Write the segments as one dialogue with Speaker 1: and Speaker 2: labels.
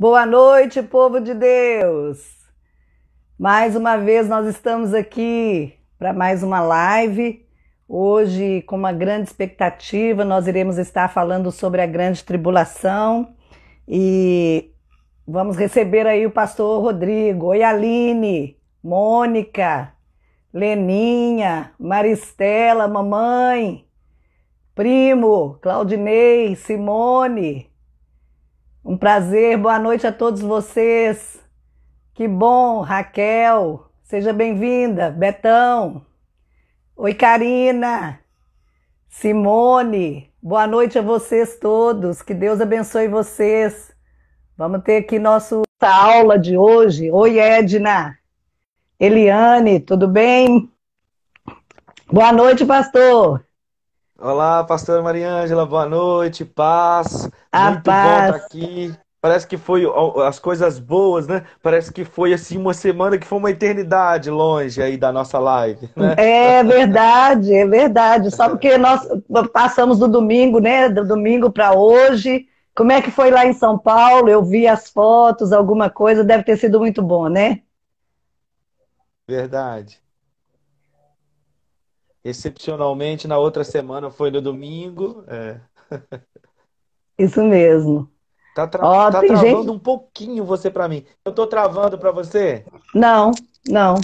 Speaker 1: Boa noite, povo de Deus! Mais uma vez nós estamos aqui para mais uma live. Hoje, com uma grande expectativa, nós iremos estar falando sobre a grande tribulação e vamos receber aí o pastor Rodrigo. Oi, Aline, Mônica, Leninha, Maristela, mamãe, primo, Claudinei, Simone, um prazer, boa noite a todos vocês. Que bom, Raquel, seja bem-vinda. Betão, oi, Karina, Simone, boa noite a vocês todos. Que Deus abençoe vocês. Vamos ter aqui nossa aula de hoje. Oi, Edna, Eliane, tudo bem? Boa noite, pastor.
Speaker 2: Olá, pastora Mariângela, boa noite, paz. A Muito paz. bom tá estar aqui. Parece que foi as coisas boas, né? Parece que foi assim uma semana que foi uma eternidade longe aí da nossa live. Né?
Speaker 1: É verdade, é verdade. Só porque nós passamos do domingo, né? Do domingo para hoje. Como é que foi lá em São Paulo? Eu vi as fotos, alguma coisa, deve ter sido muito bom, né?
Speaker 2: Verdade. Excepcionalmente, na outra semana foi no domingo. É.
Speaker 1: Isso mesmo.
Speaker 2: Tá, tra oh, tá travando gente... um pouquinho você para mim. Eu tô travando para você?
Speaker 1: Não, não.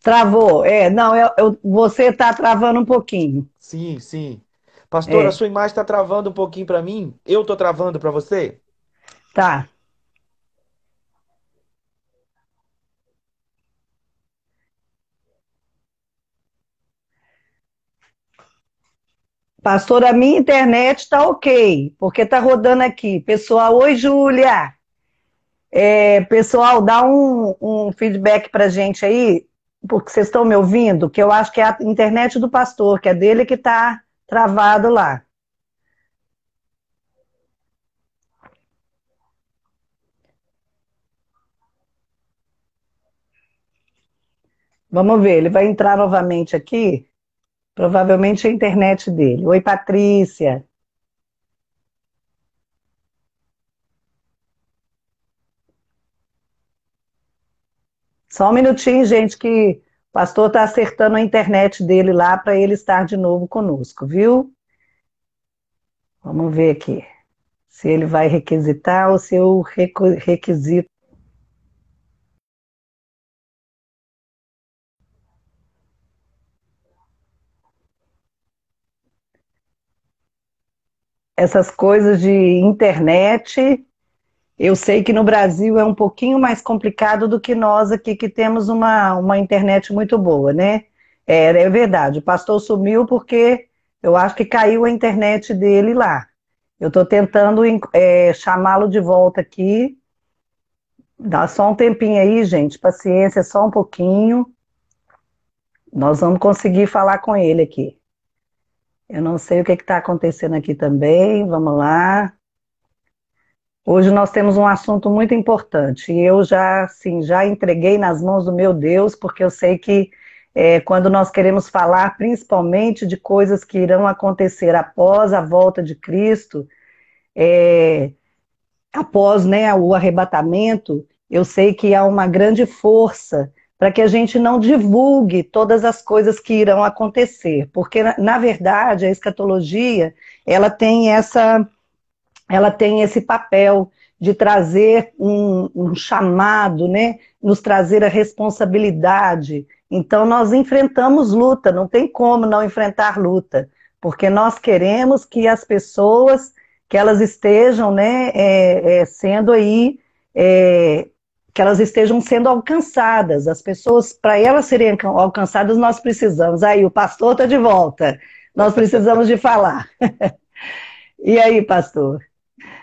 Speaker 1: Travou, é. Não, eu, eu você tá travando um pouquinho. Sim, sim.
Speaker 2: Pastor, é. a sua imagem tá travando um pouquinho para mim? Eu tô travando para você?
Speaker 1: Tá. Pastor, a minha internet está ok, porque está rodando aqui. Pessoal, oi, Júlia! É, pessoal, dá um, um feedback para gente aí, porque vocês estão me ouvindo, que eu acho que é a internet do pastor, que é dele que está travado lá. Vamos ver, ele vai entrar novamente aqui. Provavelmente a internet dele. Oi, Patrícia. Só um minutinho, gente, que o pastor está acertando a internet dele lá para ele estar de novo conosco, viu? Vamos ver aqui se ele vai requisitar ou se eu requisito essas coisas de internet. Eu sei que no Brasil é um pouquinho mais complicado do que nós aqui, que temos uma, uma internet muito boa, né? É, é verdade, o pastor sumiu porque eu acho que caiu a internet dele lá. Eu estou tentando é, chamá-lo de volta aqui. Dá só um tempinho aí, gente. Paciência, só um pouquinho. Nós vamos conseguir falar com ele aqui. Eu não sei o que é está acontecendo aqui também. Vamos lá. Hoje nós temos um assunto muito importante. E eu já, sim, já entreguei nas mãos do meu Deus, porque eu sei que é, quando nós queremos falar principalmente de coisas que irão acontecer após a volta de Cristo, é, após né, o arrebatamento, eu sei que há uma grande força para que a gente não divulgue todas as coisas que irão acontecer, porque na verdade a escatologia ela tem essa ela tem esse papel de trazer um, um chamado, né? Nos trazer a responsabilidade. Então nós enfrentamos luta, não tem como não enfrentar luta, porque nós queremos que as pessoas que elas estejam, né, é, é, sendo aí é, que elas estejam sendo alcançadas. As pessoas, para elas serem alcançadas, nós precisamos. Aí, o pastor está de volta. Nós precisamos de falar.
Speaker 2: e aí, pastor?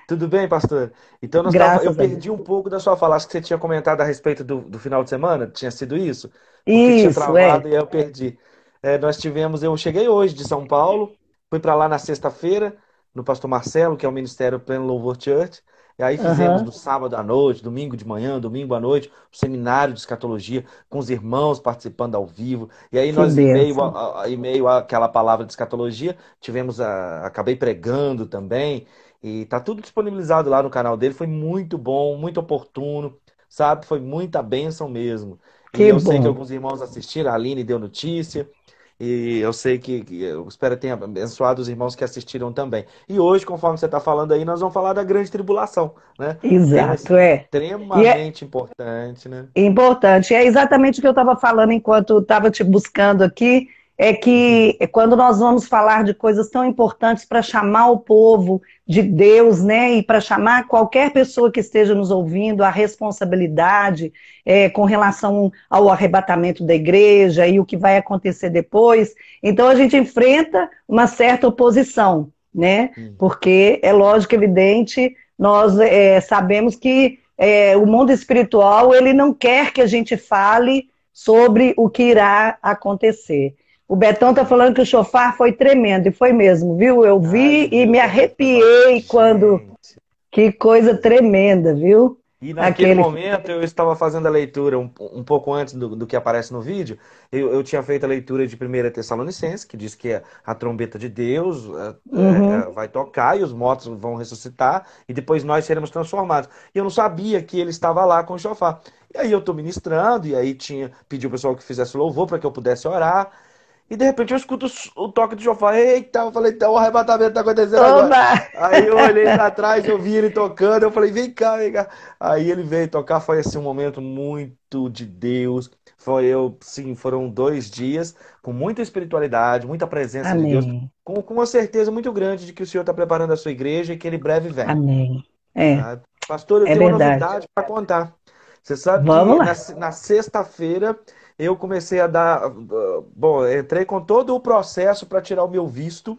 Speaker 2: Tudo bem, pastor? Então, tava, eu perdi um pouco da sua fala. Acho que você tinha comentado a respeito do, do final de semana. Tinha sido isso? isso, tinha é. travado é. e eu perdi. É, nós tivemos... Eu cheguei hoje de São Paulo. Fui para lá na sexta-feira, no pastor Marcelo, que é o Ministério Pleno Louvor Church. E aí fizemos uhum. no sábado à noite, domingo de manhã, domingo à noite, um seminário de escatologia com os irmãos participando ao vivo. E aí que nós, em meio, a, a, em meio àquela palavra de escatologia, tivemos a, acabei pregando também. E tá tudo disponibilizado lá no canal dele. Foi muito bom, muito oportuno, sabe? Foi muita bênção mesmo. Que e eu bom. sei que alguns irmãos assistiram, a Aline deu notícia. E eu sei que, eu espero que tenha abençoado os irmãos que assistiram também. E hoje, conforme você está falando aí, nós vamos falar da grande tribulação, né? Exato, é. é. Extremamente é, importante, né?
Speaker 1: Importante. É exatamente o que eu estava falando enquanto estava te buscando aqui é que quando nós vamos falar de coisas tão importantes para chamar o povo de Deus, né, e para chamar qualquer pessoa que esteja nos ouvindo a responsabilidade é, com relação ao arrebatamento da igreja e o que vai acontecer depois, então a gente enfrenta uma certa oposição, né, hum. porque é lógico, evidente, nós é, sabemos que é, o mundo espiritual ele não quer que a gente fale sobre o que irá acontecer. O Betão tá falando que o chofar foi tremendo, e foi mesmo, viu? Eu vi Ai, e me arrepiei quando. Que coisa tremenda, viu? E naquele Aquele... momento
Speaker 2: eu estava fazendo a leitura um, um pouco antes do, do, que aparece no vídeo. Eu, eu, tinha feito a leitura de 1 Tessalonicense, que diz que a, é a trombeta de Deus é, é, uhum. vai tocar e os mortos vão ressuscitar e depois nós seremos transformados. E eu não sabia que ele estava lá com o chofar. E aí eu estou ministrando, e aí tinha pediu o pessoal que fizesse louvor para que eu pudesse orar. E de repente eu escuto o toque do chofar. Eita, eu falei, então o arrebatamento tá acontecendo agora. Aí eu olhei pra trás, eu vi ele tocando, eu falei, vem cá, vem cá. Aí ele veio tocar, foi assim um momento muito de Deus. Foi eu, sim, foram dois dias com muita espiritualidade, muita presença Amém. de Deus, com, com uma certeza muito grande de que o Senhor está preparando a sua igreja e que ele breve vem.
Speaker 1: Amém. É.
Speaker 2: Pastor, eu é tenho verdade. uma novidade para contar. Você sabe Vamos que lá. na, na sexta-feira eu comecei a dar. Ah, bom, entrei com todo o processo para tirar o meu visto.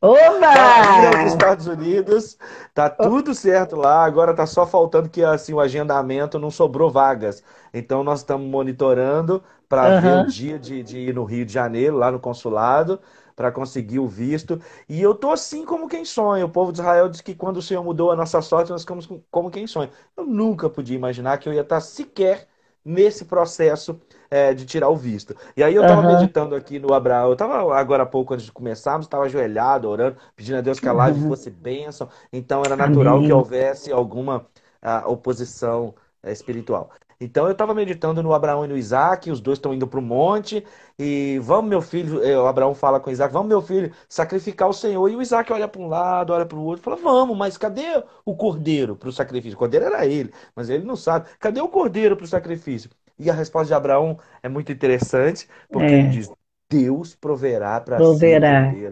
Speaker 2: Oba! Tá Estados Unidos, tá tudo certo lá. Agora tá só faltando que assim o agendamento não sobrou vagas. Então nós estamos monitorando para uhum. ver o dia de, de ir no Rio de Janeiro, lá no consulado para conseguir o visto. E eu tô assim como quem sonha. O povo de Israel diz que quando o Senhor mudou a nossa sorte, nós ficamos como quem sonha. Eu nunca podia imaginar que eu ia estar sequer nesse processo é, de tirar o visto. E aí eu estava uhum. meditando aqui no Abraão, eu estava agora há pouco, antes de começarmos, estava ajoelhado, orando, pedindo a Deus que a live uhum. fosse bênção. Então era natural Amém. que houvesse alguma a, ah, oposição a, é, espiritual. Então eu estava meditando no Abraão e no Isaac, os dois estão indo para o monte, e vamos, meu filho, é, o Abraão fala com o Isaac, vamos, meu filho, sacrificar o Senhor. E o Isaac olha para um lado, olha para o outro, fala, vamos, mas cadê o cordeiro para o sacrifício? O cordeiro era ele, mas ele não sabe. Cadê o cordeiro para o sacrifício? E a resposta de Abraão é muito interessante, porque é. ele diz: Deus proverá para si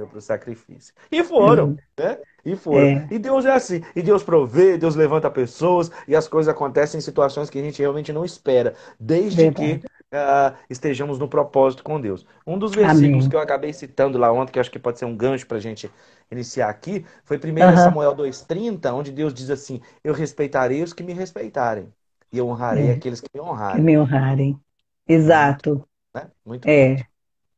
Speaker 2: para o sacrifício. E foram, uhum. né? E foram. É. E Deus é assim. E Deus provê, Deus levanta pessoas, e as coisas acontecem em situações que a gente realmente não espera, desde Verdade. que uh, ah, estejamos no propósito com Deus. Um dos versículos Amém. que eu acabei citando lá ontem, que eu acho que pode ser um gancho para a gente iniciar aqui, foi 1 uhum. Samuel 2,30, onde Deus diz assim: Eu respeitarei os que me respeitarem e honrarei é. aqueles que me honrarem. Que me
Speaker 1: honrarem. Exato. Né? Muito é.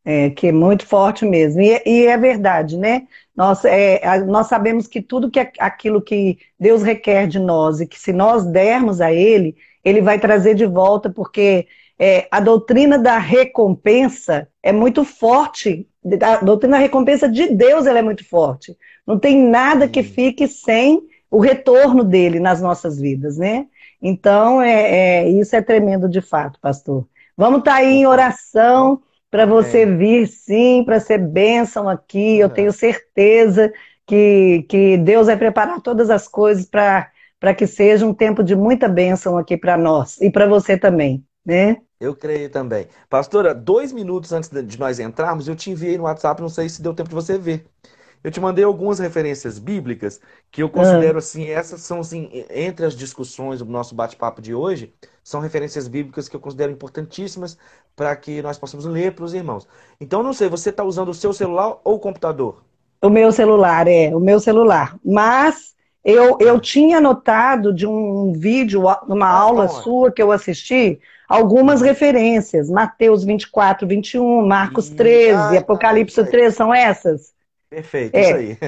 Speaker 1: É, que é muito forte mesmo. E, e é verdade, né? Nós, é, nós sabemos que tudo que aquilo que Deus requer de nós e que se nós dermos a Ele, Ele vai trazer de volta, porque é, a doutrina da recompensa é muito forte. A doutrina da recompensa de Deus ela é muito forte. Não tem nada que fique sem o retorno dele nas nossas vidas, né? Então, é, é isso é tremendo de fato, pastor. Vamos estar tá aí em oração para você é. vir, sim, para ser bênção aqui. Eu é. tenho certeza que, que Deus vai preparar todas as coisas para que seja um tempo de muita bênção aqui para nós e para você também, né?
Speaker 2: Eu creio também. Pastora, dois minutos antes de nós entrarmos, eu te enviei no WhatsApp, não sei se deu tempo de você ver. Eu te mandei algumas referências bíblicas que eu considero é. assim, essas são assim, entre as discussões do nosso bate-papo de hoje, são referências bíblicas que eu considero importantíssimas para que nós possamos ler para os irmãos. Então, não sei, você está usando o seu celular ou o computador?
Speaker 1: O meu celular, é, o meu celular. Mas eu, eu tinha notado de um vídeo, uma tá aula sua que eu assisti, algumas uhum. referências. Mateus 24, 21, Marcos 13, ah, tá, Apocalipse 13, são essas?
Speaker 2: Perfeito, é, isso aí.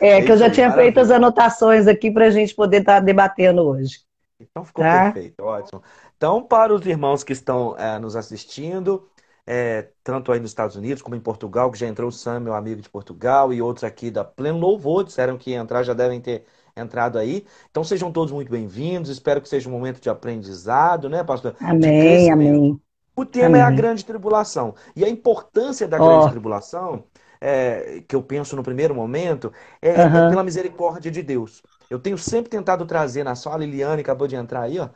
Speaker 2: É, é que eu já tinha maravilha. feito
Speaker 1: as anotações aqui para a gente poder estar tá debatendo hoje. Então ficou tá?
Speaker 2: perfeito, ótimo. Então, para os irmãos que estão é, nos assistindo, é, tanto aí nos Estados Unidos como em Portugal, que já entrou o Sam, meu amigo de Portugal, e outros aqui da Pleno Louvor, disseram que entrar, já devem ter entrado aí. Então sejam todos muito bem-vindos, espero que seja um momento de aprendizado, né, pastor? Amém, amém. O tema amém. é a grande tribulação. E a importância da oh. grande tribulação é, que eu penso no primeiro momento é, uhum. é, pela misericórdia de Deus. Eu tenho sempre tentado trazer na sala, Liliane acabou de entrar aí, ó.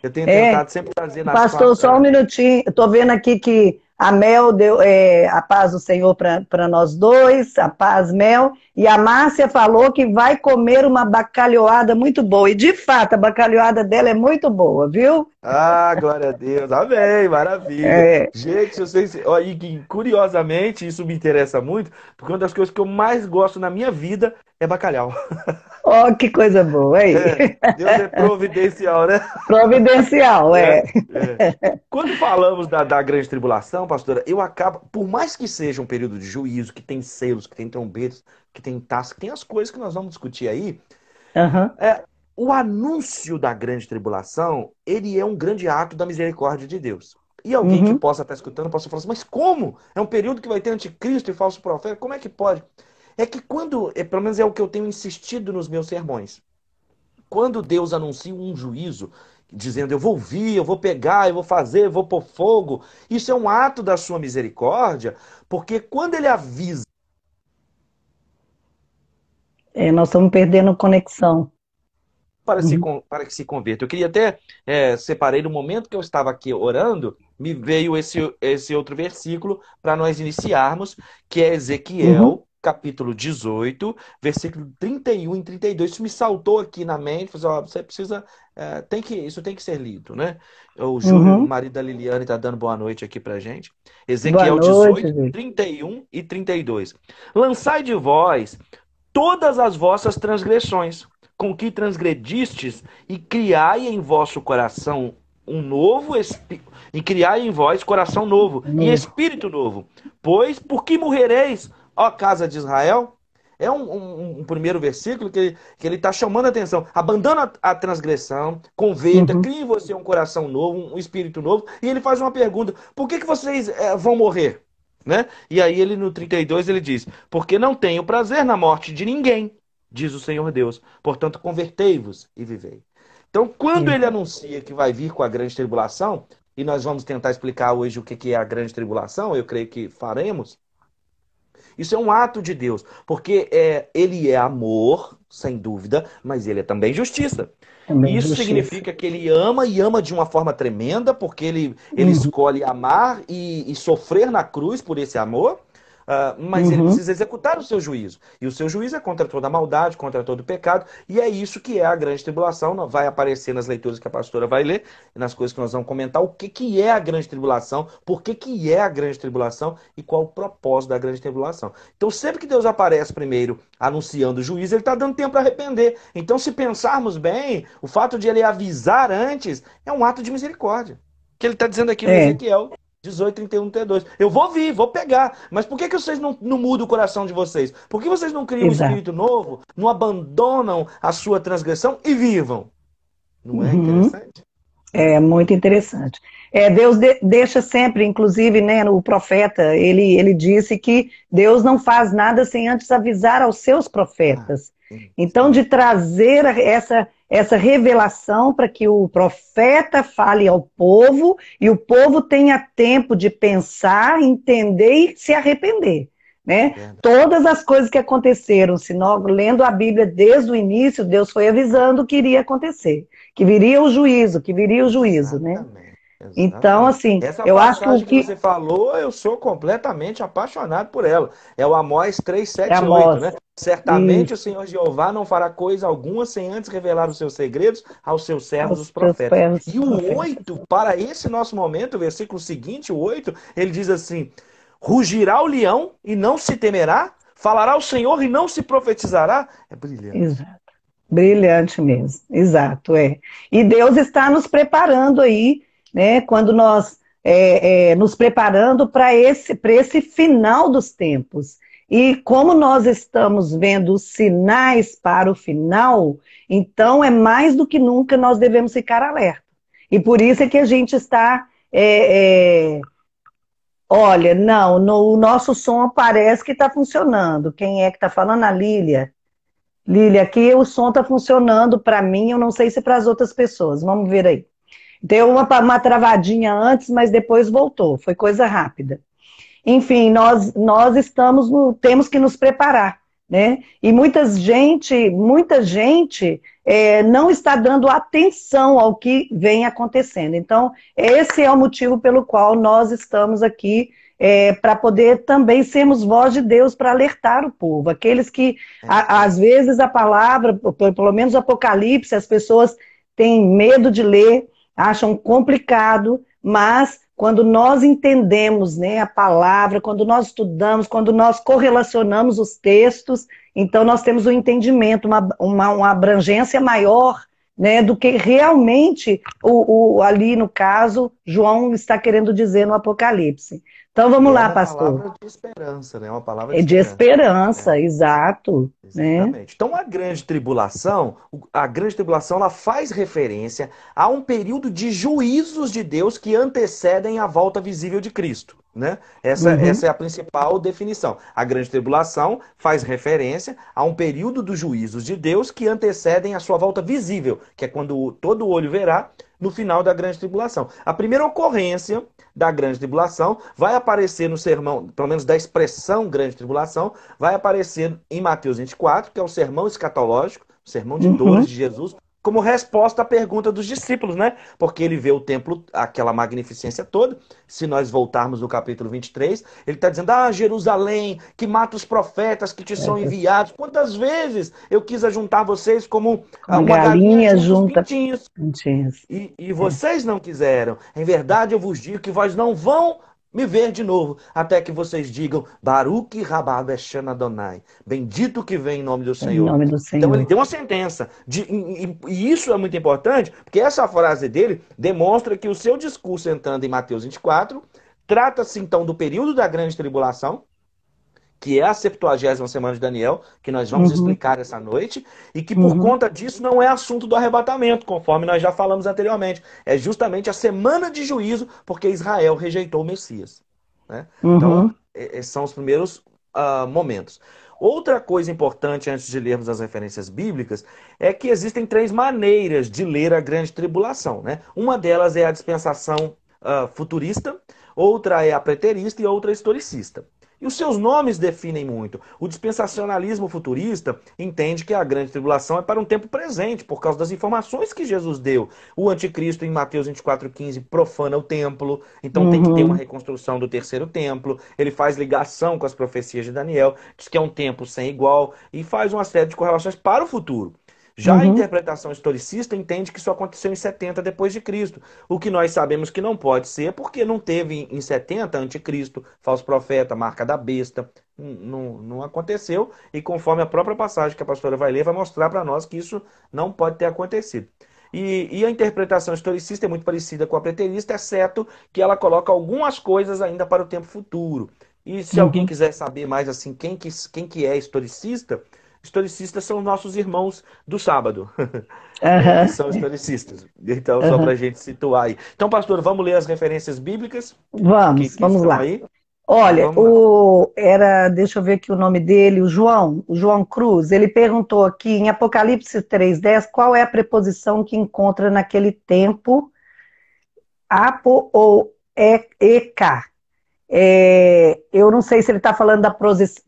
Speaker 2: Eu tenho é. tentado sempre trazer na sala. Pastor, só
Speaker 1: um é. minutinho. Eu tô vendo aqui que a Mel deu é, a paz do Senhor para nós dois, a paz Mel. E a Márcia falou que vai comer uma bacalhoada muito boa. E de fato, a bacalhoada dela é muito
Speaker 2: boa, viu? Ah, glória a Deus. Amém, maravilha. É. Gente, vocês. Ó, e curiosamente, isso me interessa muito, porque uma das coisas que eu mais gosto na minha vida é bacalhau.
Speaker 1: Ó, oh, que coisa boa, aí. É,
Speaker 2: Deus é providencial, né? Providencial, é. é, é. Quando falamos da, da, grande tribulação, pastora, eu acabo, por mais que seja um período de juízo, que tem selos, que tem trombetas, que tem taças, que tem as coisas que nós vamos discutir aí, uhum. é, o anúncio da grande tribulação, ele é um grande ato da misericórdia de Deus. E alguém uhum. que possa estar escutando possa falar assim, mas como? É um período que vai ter anticristo e falso profeta, como é que pode? é que quando, é, pelo menos é o que eu tenho insistido nos meus sermões, quando Deus anuncia um juízo, dizendo eu vou vir, eu vou pegar, eu vou fazer, eu vou pôr fogo, isso é um ato da sua misericórdia, porque quando ele avisa.
Speaker 1: É, nós estamos perdendo conexão.
Speaker 2: Para, uhum. se, para que se converta. Eu queria até, é, separei no momento que eu estava aqui orando, me veio esse, esse outro versículo para nós iniciarmos, que é Ezequiel, uhum capítulo 18, versículo 31 e 32. Isso me saltou aqui na mente. Falei, assim, ó, você precisa. É, tem que, isso tem que ser lido, né? O Júlio, uhum. marido da Liliane, está dando boa noite aqui para gente. Ezequiel noite, 18, gente. 31 e 32. Lançai de vós todas as vossas transgressões, com que transgredistes, e criai em vosso coração um novo espírito e criai em vós coração novo e espírito novo. Pois por que morrereis? ó casa de Israel. É um, um, um primeiro versículo que, que ele está chamando a atenção. Abandona a, a transgressão, converta, uhum. crie em você um coração novo, um espírito novo. E ele faz uma pergunta: por que, que vocês é, vão morrer? Né? E aí ele no 32 ele diz: "Porque não tenho prazer na morte de ninguém", diz o Senhor Deus. "Portanto, convertei-vos e vivei". Então, quando ele uhum. anuncia que vai vir com a grande tribulação, e nós vamos tentar explicar hoje o que é a grande tribulação, eu creio que faremos, isso é um ato de Deus, porque é, ele é amor, sem dúvida, mas ele é também justiça. Também Isso justiça. significa que ele ama e ama de uma forma tremenda, porque ele, ele uhum. escolhe amar e, e sofrer na cruz por esse amor. Uh, mas uhum. ele precisa executar o seu juízo. E o seu juízo é contra toda maldade, contra todo pecado, e é isso que é a grande tribulação. Vai aparecer nas leituras que a pastora vai ler, nas coisas que nós vamos comentar, o que, que é a grande tribulação, por que, que é a grande tribulação e qual o propósito da grande tribulação. Então, sempre que Deus aparece primeiro anunciando o juízo, ele está dando tempo para arrepender. Então, se pensarmos bem, o fato de ele avisar antes é um ato de misericórdia. Que ele está dizendo aqui no é. Ezequiel 18, t 32. Eu vou vir, vou pegar. Mas por que, que vocês não, não mudam o coração de vocês? Por que vocês não criam Exato. um espírito novo? Não abandonam a sua transgressão e vivam? Não é uhum. interessante?
Speaker 1: É muito interessante. É, Deus de, deixa sempre, inclusive, né, o profeta, ele, ele disse que Deus não faz nada sem antes avisar aos seus profetas. Ah, então, de trazer essa essa revelação para que o profeta fale ao povo e o povo tenha tempo de pensar, entender e se arrepender. Né? Todas as coisas que aconteceram, se nós, lendo a Bíblia desde o início, Deus foi avisando que iria acontecer, que viria o juízo, que viria o juízo. Né? Exatamente. Né? Então, assim, Essa eu acho que... que você
Speaker 2: falou, eu sou completamente apaixonado por ela. É o Amós 378, é né? Certamente Isso. o Senhor Jeová não fará coisa alguma sem antes revelar os seus segredos aos seus servos, os, profetas. e o 8, para esse nosso momento, o versículo seguinte, o 8, ele diz assim: Rugirá o leão e não se temerá, falará o Senhor e não se profetizará. É brilhante.
Speaker 1: Exato. Brilhante mesmo, exato, é. E Deus está nos preparando aí né? Quando nós é, é, nos preparando para esse, esse final dos tempos. E como nós estamos vendo os sinais para o final, então é mais do que nunca nós devemos ficar alerta. E por isso é que a gente está. É, é... Olha, não, no, o nosso som parece que está funcionando. Quem é que está falando? A Lília. Lília, aqui o som está funcionando para mim, eu não sei se para as outras pessoas. Vamos ver aí. Deu uma, uma travadinha antes, mas depois voltou. Foi coisa rápida. Enfim, nós, nós estamos no, temos que nos preparar. Né? E muita gente, muita gente é, não está dando atenção ao que vem acontecendo. Então, esse é o motivo pelo qual nós estamos aqui é, para poder também sermos voz de Deus para alertar o povo. Aqueles que, é. a, às vezes, a palavra, pelo menos o Apocalipse, as pessoas têm medo de ler, acham complicado, mas quando nós entendemos né, a palavra, quando nós estudamos, quando nós correlacionamos os textos, então nós temos um entendimento, uma, uma, uma abrangência maior né, do que realmente o, o, ali no caso João está querendo dizer no Apocalipse. Então vamos é lá, pastor. É uma palavra
Speaker 2: de esperança, né? É uma palavra de, é de esperança,
Speaker 1: né? exato. Né? Exatamente. Né?
Speaker 2: Então a grande tribulação, a grande tribulação, ela faz referência a um período de juízos de Deus que antecedem a volta visível de Cristo. Né? Essa, uhum. essa é a principal definição. A grande tribulação faz referência a um período dos juízos de Deus que antecedem a sua volta visível, que é quando todo olho verá, no final da grande tribulação. A primeira ocorrência da grande tribulação vai aparecer no sermão, pelo menos da expressão grande tribulação, vai aparecer em Mateus 24, que é o sermão escatológico, o sermão de uhum. dores de Jesus, como resposta à pergunta dos discípulos, né? Porque ele vê o templo, aquela magnificência toda. Se nós voltarmos no capítulo 23, ele está dizendo: Ah, Jerusalém, que mata os profetas que te são é. enviados. Quantas vezes eu quis ajuntar vocês como uma, uma galinha, galinha junta pintinhos. pintinhos. E, e vocês é. não quiseram. Em verdade, eu vos digo que vós não vão me ver de novo, até que vocês digam Baruque Rababeshan Adonai, bendito que vem em nome do Senhor. Em nome do Senhor. Então ele tem uma sentença. De, e, e, isso é muito importante, porque essa frase dele demonstra que o seu discurso entrando em Mateus 24 trata-se então do período da grande tribulação, que é a 70 semana de Daniel, que nós vamos uhum. explicar essa noite, e que por uhum. conta disso não é assunto do arrebatamento, conforme nós já falamos anteriormente. É justamente a semana de juízo, porque Israel rejeitou o Messias. Né? Então, uhum. Então, esses são os primeiros uh, momentos. Outra coisa importante antes de lermos as referências bíblicas é que existem três maneiras de ler a grande tribulação. Né? Uma delas é a dispensação uh, futurista, outra é a preterista e outra é historicista. E os seus nomes definem muito. O dispensacionalismo futurista entende que a grande tribulação é para um tempo presente, por causa das informações que Jesus deu. O anticristo, em Mateus 24,15, profana o templo, então uhum. tem que ter uhum. uma reconstrução do terceiro templo. Ele faz ligação com as profecias de Daniel, diz que é um tempo sem igual, e faz uma série de correlações para o futuro. Já uhum. a interpretação historicista entende que isso aconteceu em 70 depois de Cristo, o que nós sabemos que não pode ser, porque não teve em 70 anticristo, falso profeta, marca da besta, não, não aconteceu e conforme a própria passagem que a pastora vai ler vai mostrar para nós que isso não pode ter acontecido. E, e, a interpretação historicista é muito parecida com a preterista, exceto que ela coloca algumas coisas ainda para o tempo futuro. E se uhum. alguém quiser saber mais assim quem que, quem que é historicista, historicistas são nossos irmãos do sábado. Uhum. são historicistas. Então, uhum. só para a gente situar aí. Então, pastor, vamos ler as referências bíblicas?
Speaker 1: Vamos, que, que vamos lá. Aí? Olha, vamos o... lá. era, deixa eu ver aqui o nome dele, o João, o João Cruz, ele perguntou aqui em Apocalipse 3.10 qual é a preposição que encontra naquele tempo, apo ou e, ek. É, eu não sei se ele está falando da,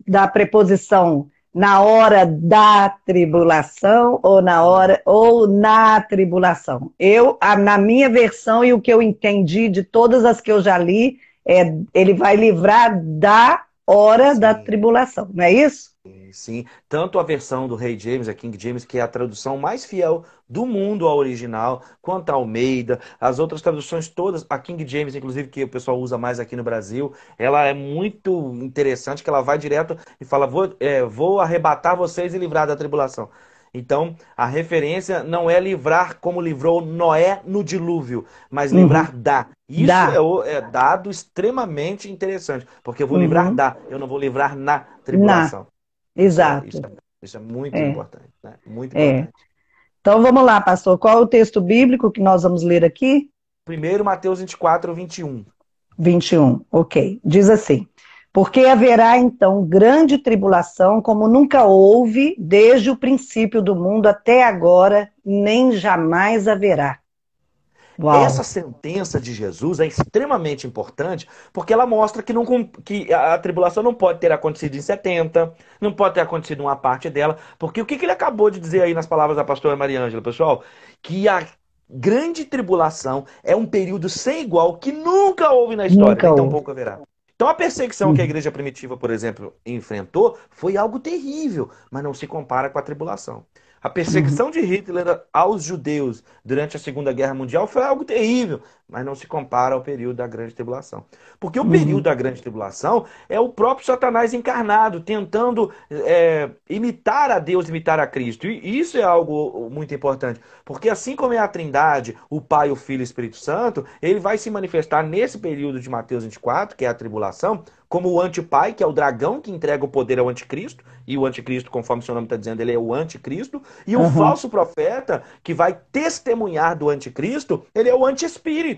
Speaker 1: da preposição na hora da tribulação ou na hora ou na tribulação. Eu na minha versão e o que eu entendi de todas as que eu já li é ele vai livrar da hora Sim. da tribulação, não é isso?
Speaker 2: Sim, tanto a versão do Rei James, a King James, que é a tradução mais fiel do mundo ao original, quanto a Almeida, as outras traduções todas, a King James, inclusive, que o pessoal usa mais aqui no Brasil, ela é muito interessante, que ela vai direto e fala, vou, é, vou arrebatar vocês e livrar da tribulação. Então, a referência não é livrar como livrou Noé no dilúvio, mas uhum. livrar da. Isso da. É, é, dado extremamente interessante, porque eu vou uhum. livrar da, eu não vou livrar na tribulação. Na.
Speaker 1: Exato. Isso é,
Speaker 2: isso é muito é. importante, né? Muito é.
Speaker 1: importante. É. Então vamos lá, pastor. Qual é o texto bíblico que nós vamos ler aqui?
Speaker 2: Primeiro, Mateus 24, 21.
Speaker 1: 21, ok. Diz assim: Porque haverá então grande tribulação, como nunca houve desde o princípio do mundo até agora, nem jamais haverá.
Speaker 2: Uau. Essa sentença de Jesus é extremamente importante porque ela mostra que, não, que a tribulação não pode ter acontecido em 70, não pode ter acontecido uma parte dela, porque o que, que ele acabou de dizer aí nas palavras da pastora Maria Ângela, pessoal? Que a grande tribulação é um período sem igual que nunca houve na história, nunca então pouco haverá. Então a perseguição que a uhum. igreja primitiva, por exemplo, enfrentou foi algo terrível, mas não se compara com a tribulação. A perseguição de Hitler aos judeus durante a Segunda Guerra Mundial foi algo terrível mas não se compara ao período da grande tribulação. Porque o uhum. período da grande tribulação é o próprio Satanás encarnado, tentando é, imitar a Deus, imitar a Cristo. E isso é algo muito importante. Porque assim como é a trindade, o Pai, o Filho e o Espírito Santo, ele vai se manifestar nesse período de Mateus 24, que é a tribulação, como o antipai, que é o dragão que entrega o poder ao anticristo, e o anticristo, conforme seu nome está dizendo, ele é o anticristo, e o uhum. falso profeta, que vai testemunhar do anticristo, ele é o antiespírito.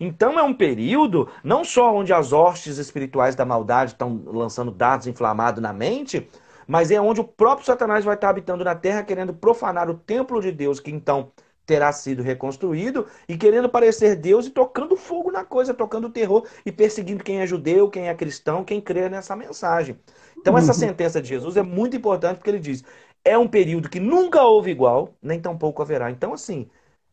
Speaker 2: Então é um período não só onde as hostes espirituais da maldade estão lançando dados inflamados na mente, mas é onde o próprio Satanás vai estar habitando na terra, querendo profanar o templo de Deus, que então terá sido reconstruído, e querendo parecer Deus e tocando fogo na coisa, tocando terror e perseguindo quem é judeu, quem é cristão, quem crê nessa mensagem. Então, essa uhum. sentença de Jesus é muito importante porque ele diz: é um período que nunca houve igual, nem tampouco haverá. Então, assim,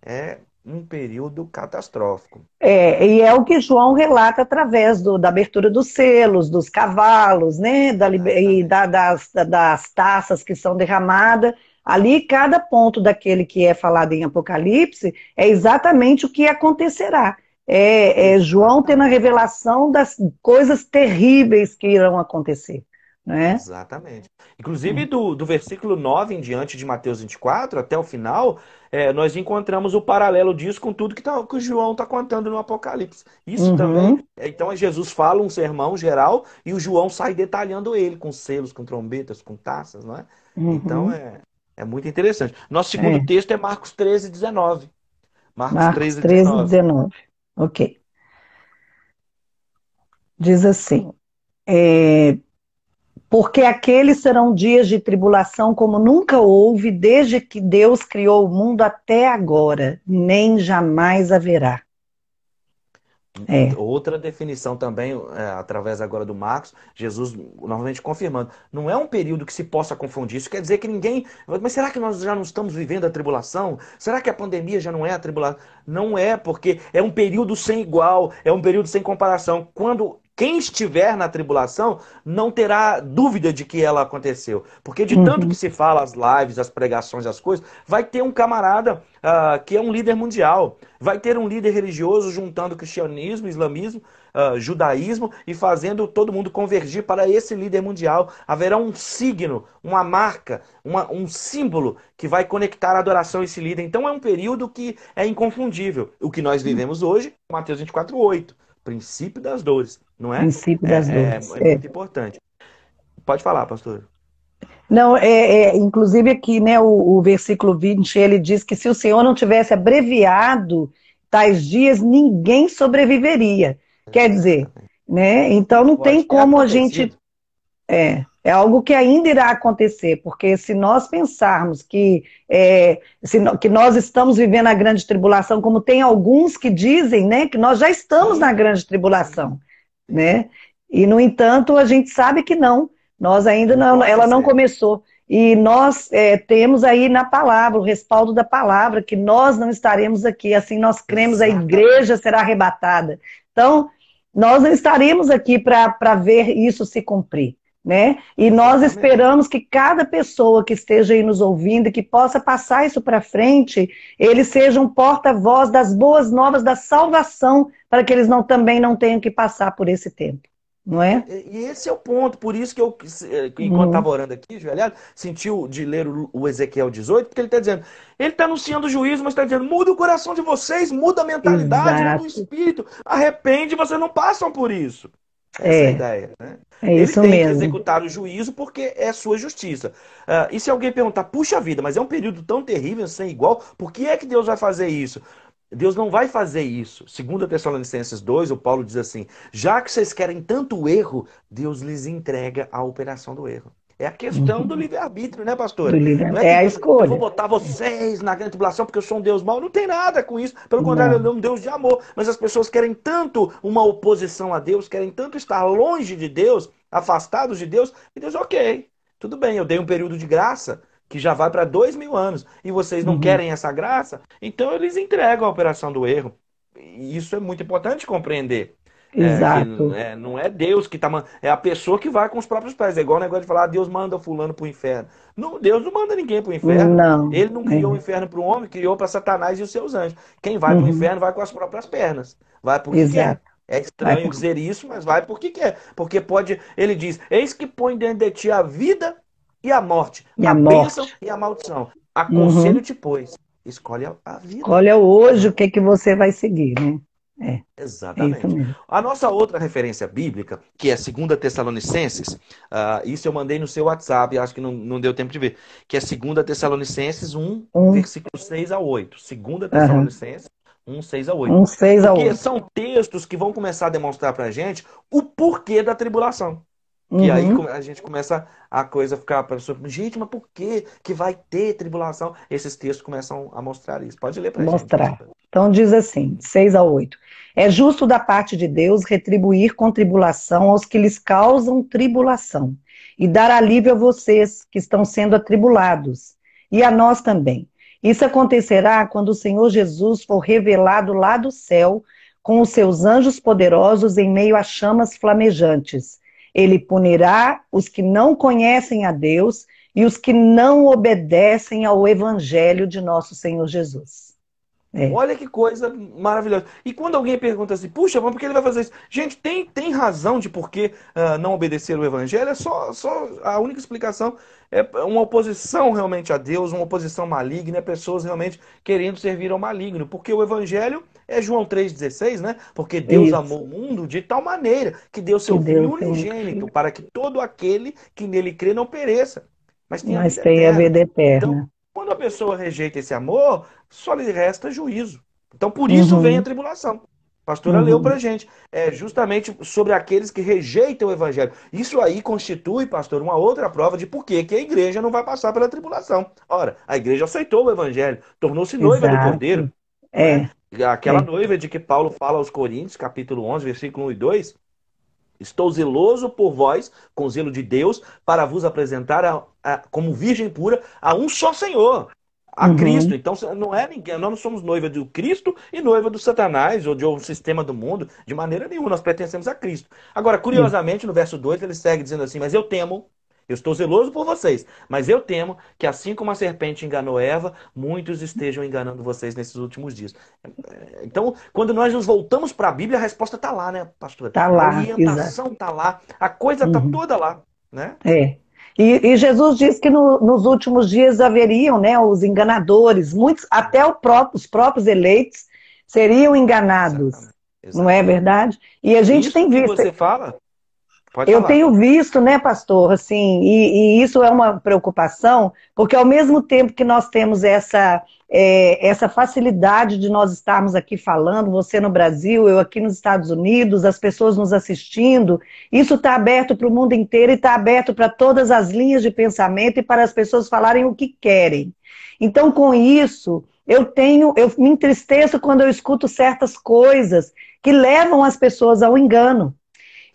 Speaker 2: é um período catastrófico.
Speaker 1: É, e é o que João relata através do, da abertura dos selos, dos cavalos, né, da, e da, das, das taças que são derramadas. Ali, cada ponto daquele que é falado em Apocalipse é exatamente o que acontecerá. É, é João tendo a revelação das coisas terríveis que irão acontecer. É?
Speaker 2: Exatamente. Inclusive, hum. do, do versículo 9 em diante de Mateus 24 até o final, é, nós encontramos o paralelo disso com tudo que, tá, que o João está contando no Apocalipse. Isso uhum. também. É, então, Jesus fala um sermão geral e o João sai detalhando ele com selos, com trombetas, com taças, não é?
Speaker 1: Uhum. Então, é,
Speaker 2: é muito interessante. Nosso é. segundo é. texto é Marcos 13, 19. Marcos, Marcos 13, 13 19.
Speaker 1: 19. Ok. Diz assim. É, porque aqueles serão dias de tribulação como nunca houve desde que Deus criou o mundo até agora, nem jamais haverá. É.
Speaker 2: Outra definição também, é, através agora do Marcos, Jesus novamente confirmando, não é um período que se possa confundir. Isso quer dizer que ninguém. Mas será que nós já não estamos vivendo a tribulação? Será que a pandemia já não é a tribulação? Não é, porque é um período sem igual, é um período sem comparação. Quando quem estiver na tribulação não terá dúvida de que ela aconteceu. Porque de tanto uhum. que se fala as lives, as pregações, as coisas, vai ter um camarada uh, que é um líder mundial. Vai ter um líder religioso juntando cristianismo, islamismo, uh, judaísmo e fazendo todo mundo convergir para esse líder mundial. Haverá um signo, uma marca, uma, um símbolo que vai conectar a adoração a esse líder. Então é um período que é inconfundível. O que nós vivemos hoje, Mateus 24, 8 princípio das dores não é? Princípio das dores. É, é, é, muito importante. Pode falar, pastor.
Speaker 1: Não, é, é inclusive aqui, né, o, o, versículo 20, ele diz que se o Senhor não tivesse abreviado tais dias, ninguém sobreviveria. Quer dizer, né? Então não Pode tem como a gente é, é algo que ainda irá acontecer, porque se nós pensarmos que, é, se, que nós estamos vivendo a grande tribulação, como tem alguns que dizem, né, que nós já estamos na grande tribulação né? E, no entanto, a gente sabe que não. Nós ainda não, não ela não começou. E nós é, temos aí na palavra, o respaldo da palavra, que nós não estaremos aqui. Assim nós cremos, a igreja será arrebatada. Então, nós não estaremos aqui para ver isso se cumprir né? E nós esperamos que cada pessoa que esteja aí nos ouvindo, que possa passar isso para frente, ele seja um porta-voz das boas novas da salvação, para que eles não, também não tenham que passar por esse tempo.
Speaker 2: Não é? E esse é o ponto, por isso que eu, eh, enquanto estava uhum. orando aqui, joelhado, sentiu de ler o Ezequiel 18, porque ele está dizendo, ele está anunciando o juízo, mas está dizendo, muda o coração de vocês, muda a mentalidade, muda o espírito, arrepende, vocês não passam por isso. Essa é, a é. ideia, né? É isso Ele tem mesmo. que executar o juízo porque é sua justiça. Uh, e se alguém perguntar, puxa vida, mas é um período tão terrível, sem igual, por que é que Deus vai fazer isso? Deus não vai fazer isso. Segundo a Tessalonicenses 2, o Paulo diz assim: já que vocês querem tanto erro, Deus lhes entrega a operação do erro. É a questão uhum. do livre-arbítrio, né, pastor? Livre é, é, a escolha. Eu vou botar vocês na grande tribulação porque eu sou um Deus mau. Não tem nada com isso. Pelo contrário, não. eu sou um Deus de amor. Mas as pessoas querem tanto uma oposição a Deus, querem tanto estar longe de Deus, afastados de Deus, e Deus, ok, tudo bem, eu dei um período de graça que já vai para dois mil anos, e vocês não uhum. querem essa graça, então eles entregam a operação do erro. E isso é muito importante compreender. É, Exato. É, não é Deus que está mandando, é a pessoa que vai com os próprios pés. É igual o negócio de falar, ah, Deus manda fulano para o inferno. Não, Deus não manda ninguém para o inferno. Não. Ele não criou é. o é. inferno para o homem, criou para Satanás e os seus anjos. Quem vai uhum. para o inferno vai com as próprias pernas. Vai porque Exato. Quer. É estranho por... dizer isso, mas vai porque quer. Porque pode, ele diz, eis que põe dentro de ti a vida e a morte, e a, a bênção e a maldição. Aconselho-te, uhum. pois, escolhe a vida.
Speaker 1: olha hoje o que, que você vai seguir, né? É, é.
Speaker 2: Exatamente. É a nossa outra referência bíblica, que é 2 Tessalonicenses, uh, isso eu mandei no seu WhatsApp, acho que não, não deu tempo de ver, que é 2 Tessalonicenses 1, um. versículo 6 a 8. 2 Tessalonicenses uhum. 1, 6 a 8. 1, 6 a 8. Porque são textos que vão começar a demonstrar para a gente o porquê da tribulação. Uhum. E aí uhum. a gente começa a coisa ficar para pessoa, gente, mas por que que vai ter tribulação? Esses textos começam a mostrar isso. Pode ler para Mostrar.
Speaker 1: Gente. Então diz assim, 6 a 8. É justo da parte de Deus retribuir com tribulação aos que lhes causam tribulação e dar alívio a vocês que estão sendo atribulados e a nós também. Isso acontecerá quando o Senhor Jesus for revelado lá do céu com os seus anjos poderosos em meio a chamas flamejantes ele punirá os que não conhecem a Deus e os que não obedecem ao evangelho de nosso Senhor Jesus.
Speaker 2: É. Olha que coisa maravilhosa. E quando alguém pergunta assim, puxa, mas por que ele vai fazer isso? Gente, tem, tem razão de por que uh, não obedecer o evangelho? É só, só a única explicação é uma oposição realmente a Deus, uma oposição maligna, é pessoas realmente querendo servir ao maligno. Porque o evangelho é João 3,16, né? Porque Deus isso. amou o mundo de tal maneira que deu seu que filho unigênito, para que todo aquele que nele crê não pereça. Mas tem mas a vida tem eterna. A
Speaker 1: vida eterna. Então,
Speaker 2: quando a pessoa rejeita esse amor, só lhe resta juízo. Então, por isso uhum. vem a tribulação. A pastora uhum. leu para gente. É justamente sobre aqueles que rejeitam o evangelho. Isso aí constitui, pastor, uma outra prova de por que a igreja não vai passar pela tribulação. Ora, a igreja aceitou o evangelho, tornou-se noiva Exato. do cordeiro. É. Né? Aquela é. noiva de que Paulo fala aos Coríntios, capítulo 11, versículo 1 e 2. Estou zeloso por vós, com zelo de Deus, para vos apresentar a, a, como virgem pura a um só Senhor, a uhum. Cristo. Então não é ninguém, nós não somos noiva do Cristo e noiva do Satanás ou de um sistema do mundo, de maneira nenhuma, nós pertencemos a Cristo. Agora, curiosamente, no verso 2 ele segue dizendo assim: "Mas eu temo eu estou zeloso por vocês, mas eu temo que assim como a serpente enganou Eva, muitos estejam enganando vocês nesses últimos dias. É, então, quando nós nos voltamos para a Bíblia, a resposta está lá, né, pastor? Está lá. A orientação está lá, a coisa está uhum. toda lá, né?
Speaker 1: É, e, e Jesus diz que no, nos últimos dias haveriam né, os enganadores, muitos, até próprio, os próprios eleitos seriam enganados. Exatamente. Exatamente. Não é verdade? E a gente Isso tem visto. Que você
Speaker 2: fala? Pode eu falar. tenho
Speaker 1: visto, né, pastor, assim, e, e, isso é uma preocupação, porque ao mesmo tempo que nós temos essa, é, essa facilidade de nós estarmos aqui falando, você no Brasil, eu aqui nos Estados Unidos, as pessoas nos assistindo, isso está aberto para o mundo inteiro e está aberto para todas as linhas de pensamento e para as pessoas falarem o que querem. Então, com isso, eu tenho, eu me entristeço quando eu escuto certas coisas que levam as pessoas ao engano.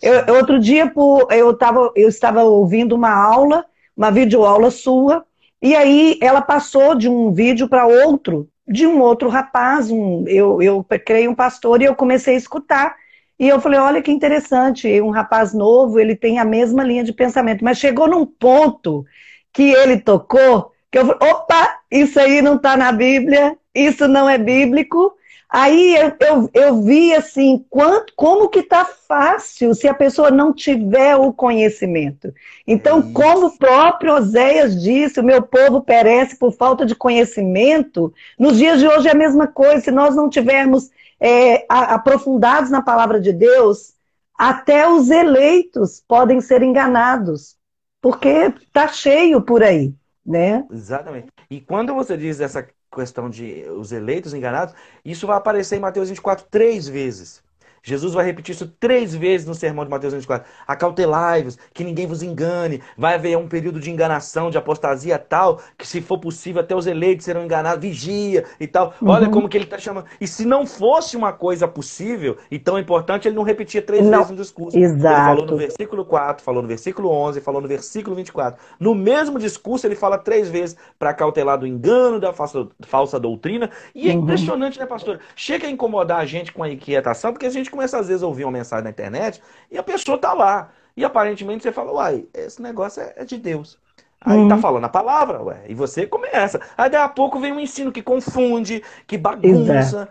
Speaker 1: Eu, outro dia eu, tava, eu estava ouvindo uma aula, uma videoaula sua, e aí ela passou de um vídeo para outro, de um outro rapaz, um, eu, eu um pastor, e eu comecei a escutar. E eu falei, olha que interessante, um rapaz novo, ele tem a mesma linha de pensamento, mas chegou num ponto que ele tocou, que eu falei, opa, isso aí não está na Bíblia, isso não é bíblico, Aí eu, eu, eu vi assim, quanto, como que tá fácil se a pessoa não tiver o conhecimento. Então, Isso. como o próprio Oséias disse, o meu povo perece por falta de conhecimento, nos dias de hoje é a mesma coisa. Se nós não tivermos é, aprofundados na palavra de Deus, até os eleitos podem ser enganados, porque tá cheio por aí, né?
Speaker 2: Exatamente. E quando você diz essa questão de os eleitos enganados, isso vai aparecer em Mateus 24 três vezes. Jesus vai repetir isso três vezes no sermão de Mateus 24. Acautelai-vos, que ninguém vos engane. Vai haver um período de enganação, de apostasia tal, que se for possível até os eleitos serão enganados. Vigia e tal. Uhum. Olha como que ele está chamando. E se não fosse uma coisa possível e tão importante, ele não repetia três não. vezes no discurso. Exato. Ele falou no versículo 4, falou no versículo 11, falou no versículo 24. No mesmo discurso, ele fala três vezes para cautelar do engano, da falsa, falsa doutrina. E é uhum. impressionante, né, pastor? Chega a incomodar a gente com a inquietação, porque a gente começa às vezes a ouvir uma mensagem na internet e a pessoa está lá. E aparentemente você fala, uai, esse negócio é, é de Deus. Aí tá uhum. tá falando a palavra, ué, e você começa. Aí daqui a pouco vem um ensino que confunde, que bagunça,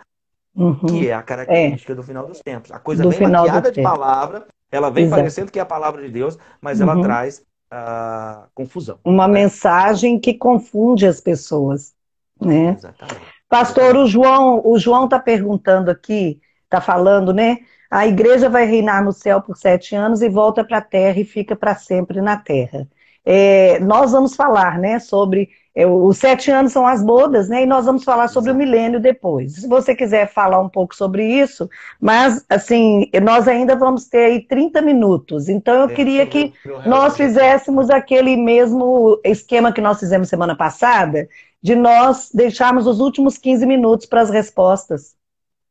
Speaker 1: uhum. que é a característica
Speaker 2: é. do final dos tempos. A coisa do vem maquiada de palavra, ela vem Exato. parecendo que é a palavra de Deus, mas uhum. ela traz a uh, confusão.
Speaker 1: Uma né? mensagem que confunde as pessoas, né? Exatamente. Pastor, o João, o João tá perguntando aqui está falando, né? A igreja vai reinar no céu por sete anos e volta para a terra e fica para sempre na terra. É, nós vamos falar, né, sobre é, os sete anos são as bodas, né? E nós vamos falar sobre Exato. o milênio depois. Se você quiser falar um pouco sobre isso, mas assim, nós ainda vamos ter aí 30 minutos. Então eu é, queria que nós fizéssemos aquele mesmo esquema que nós fizemos semana passada, de nós deixarmos os últimos 15 minutos para as respostas.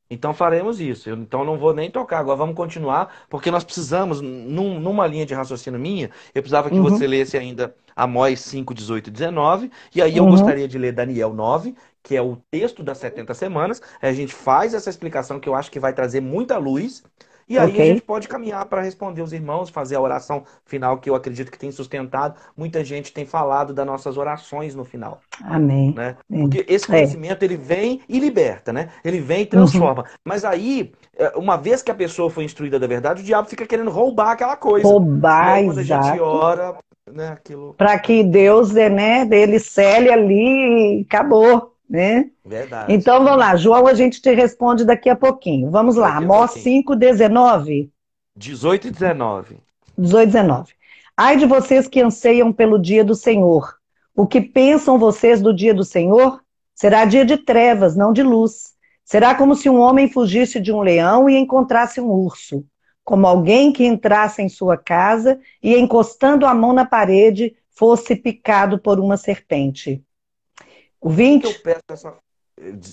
Speaker 2: Então faremos isso. Eu, então não vou nem tocar agora, vamos continuar, porque nós precisamos, num, numa linha de raciocínio minha, eu precisava que uhum. você lesse ainda Amós 5, 18 e 19, e aí uhum. eu gostaria de ler Daniel 9, que é o texto das 70 semanas. A gente faz essa explicação que eu acho que vai trazer muita luz e aí okay. a gente pode caminhar para responder os irmãos, fazer a oração final, que eu acredito que tem sustentado. Muita gente tem falado das nossas orações no final. Amém. Né? Porque esse é. conhecimento, é. ele vem e liberta, né? Ele vem e transforma. Uhum. Mas aí, é, uma vez que a pessoa foi instruída da verdade, o diabo fica querendo roubar aquela coisa. Roubar, né? Quando a gente ora, né, aquilo... Para
Speaker 1: que Deus, né, né, ele cele ali e acabou né? Verdade. Então vamos lá, João, a gente te responde daqui a pouquinho. Vamos lá, Mó 5, 19?
Speaker 2: 18 e 19.
Speaker 1: 18 e 19. Ai de vocês que anseiam pelo dia do Senhor. O que pensam vocês do dia do Senhor? Será dia de trevas, não de luz. Será como se um homem fugisse de um leão e encontrasse um urso. Como alguém que entrasse em sua casa e, encostando a mão na parede, fosse picado por uma serpente.
Speaker 2: O 20? Por que eu peço essa.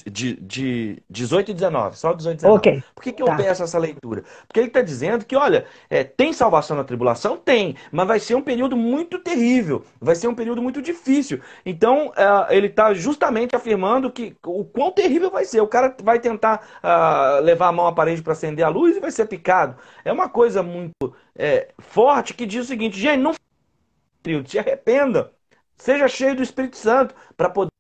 Speaker 2: De, de 18 e 19, só 18 e 19. Okay. Por que, que eu tá. peço essa leitura? Porque ele está dizendo que, olha, é, tem salvação na tribulação? Tem, mas vai ser um período muito terrível, vai ser um período muito difícil. Então, é, ele está justamente afirmando que o quão terrível vai ser. O cara vai tentar uh, levar a mão à parede para acender a luz e vai ser picado. É uma coisa muito é, forte que diz o seguinte: gente, não se arrependa, seja cheio do Espírito Santo para poder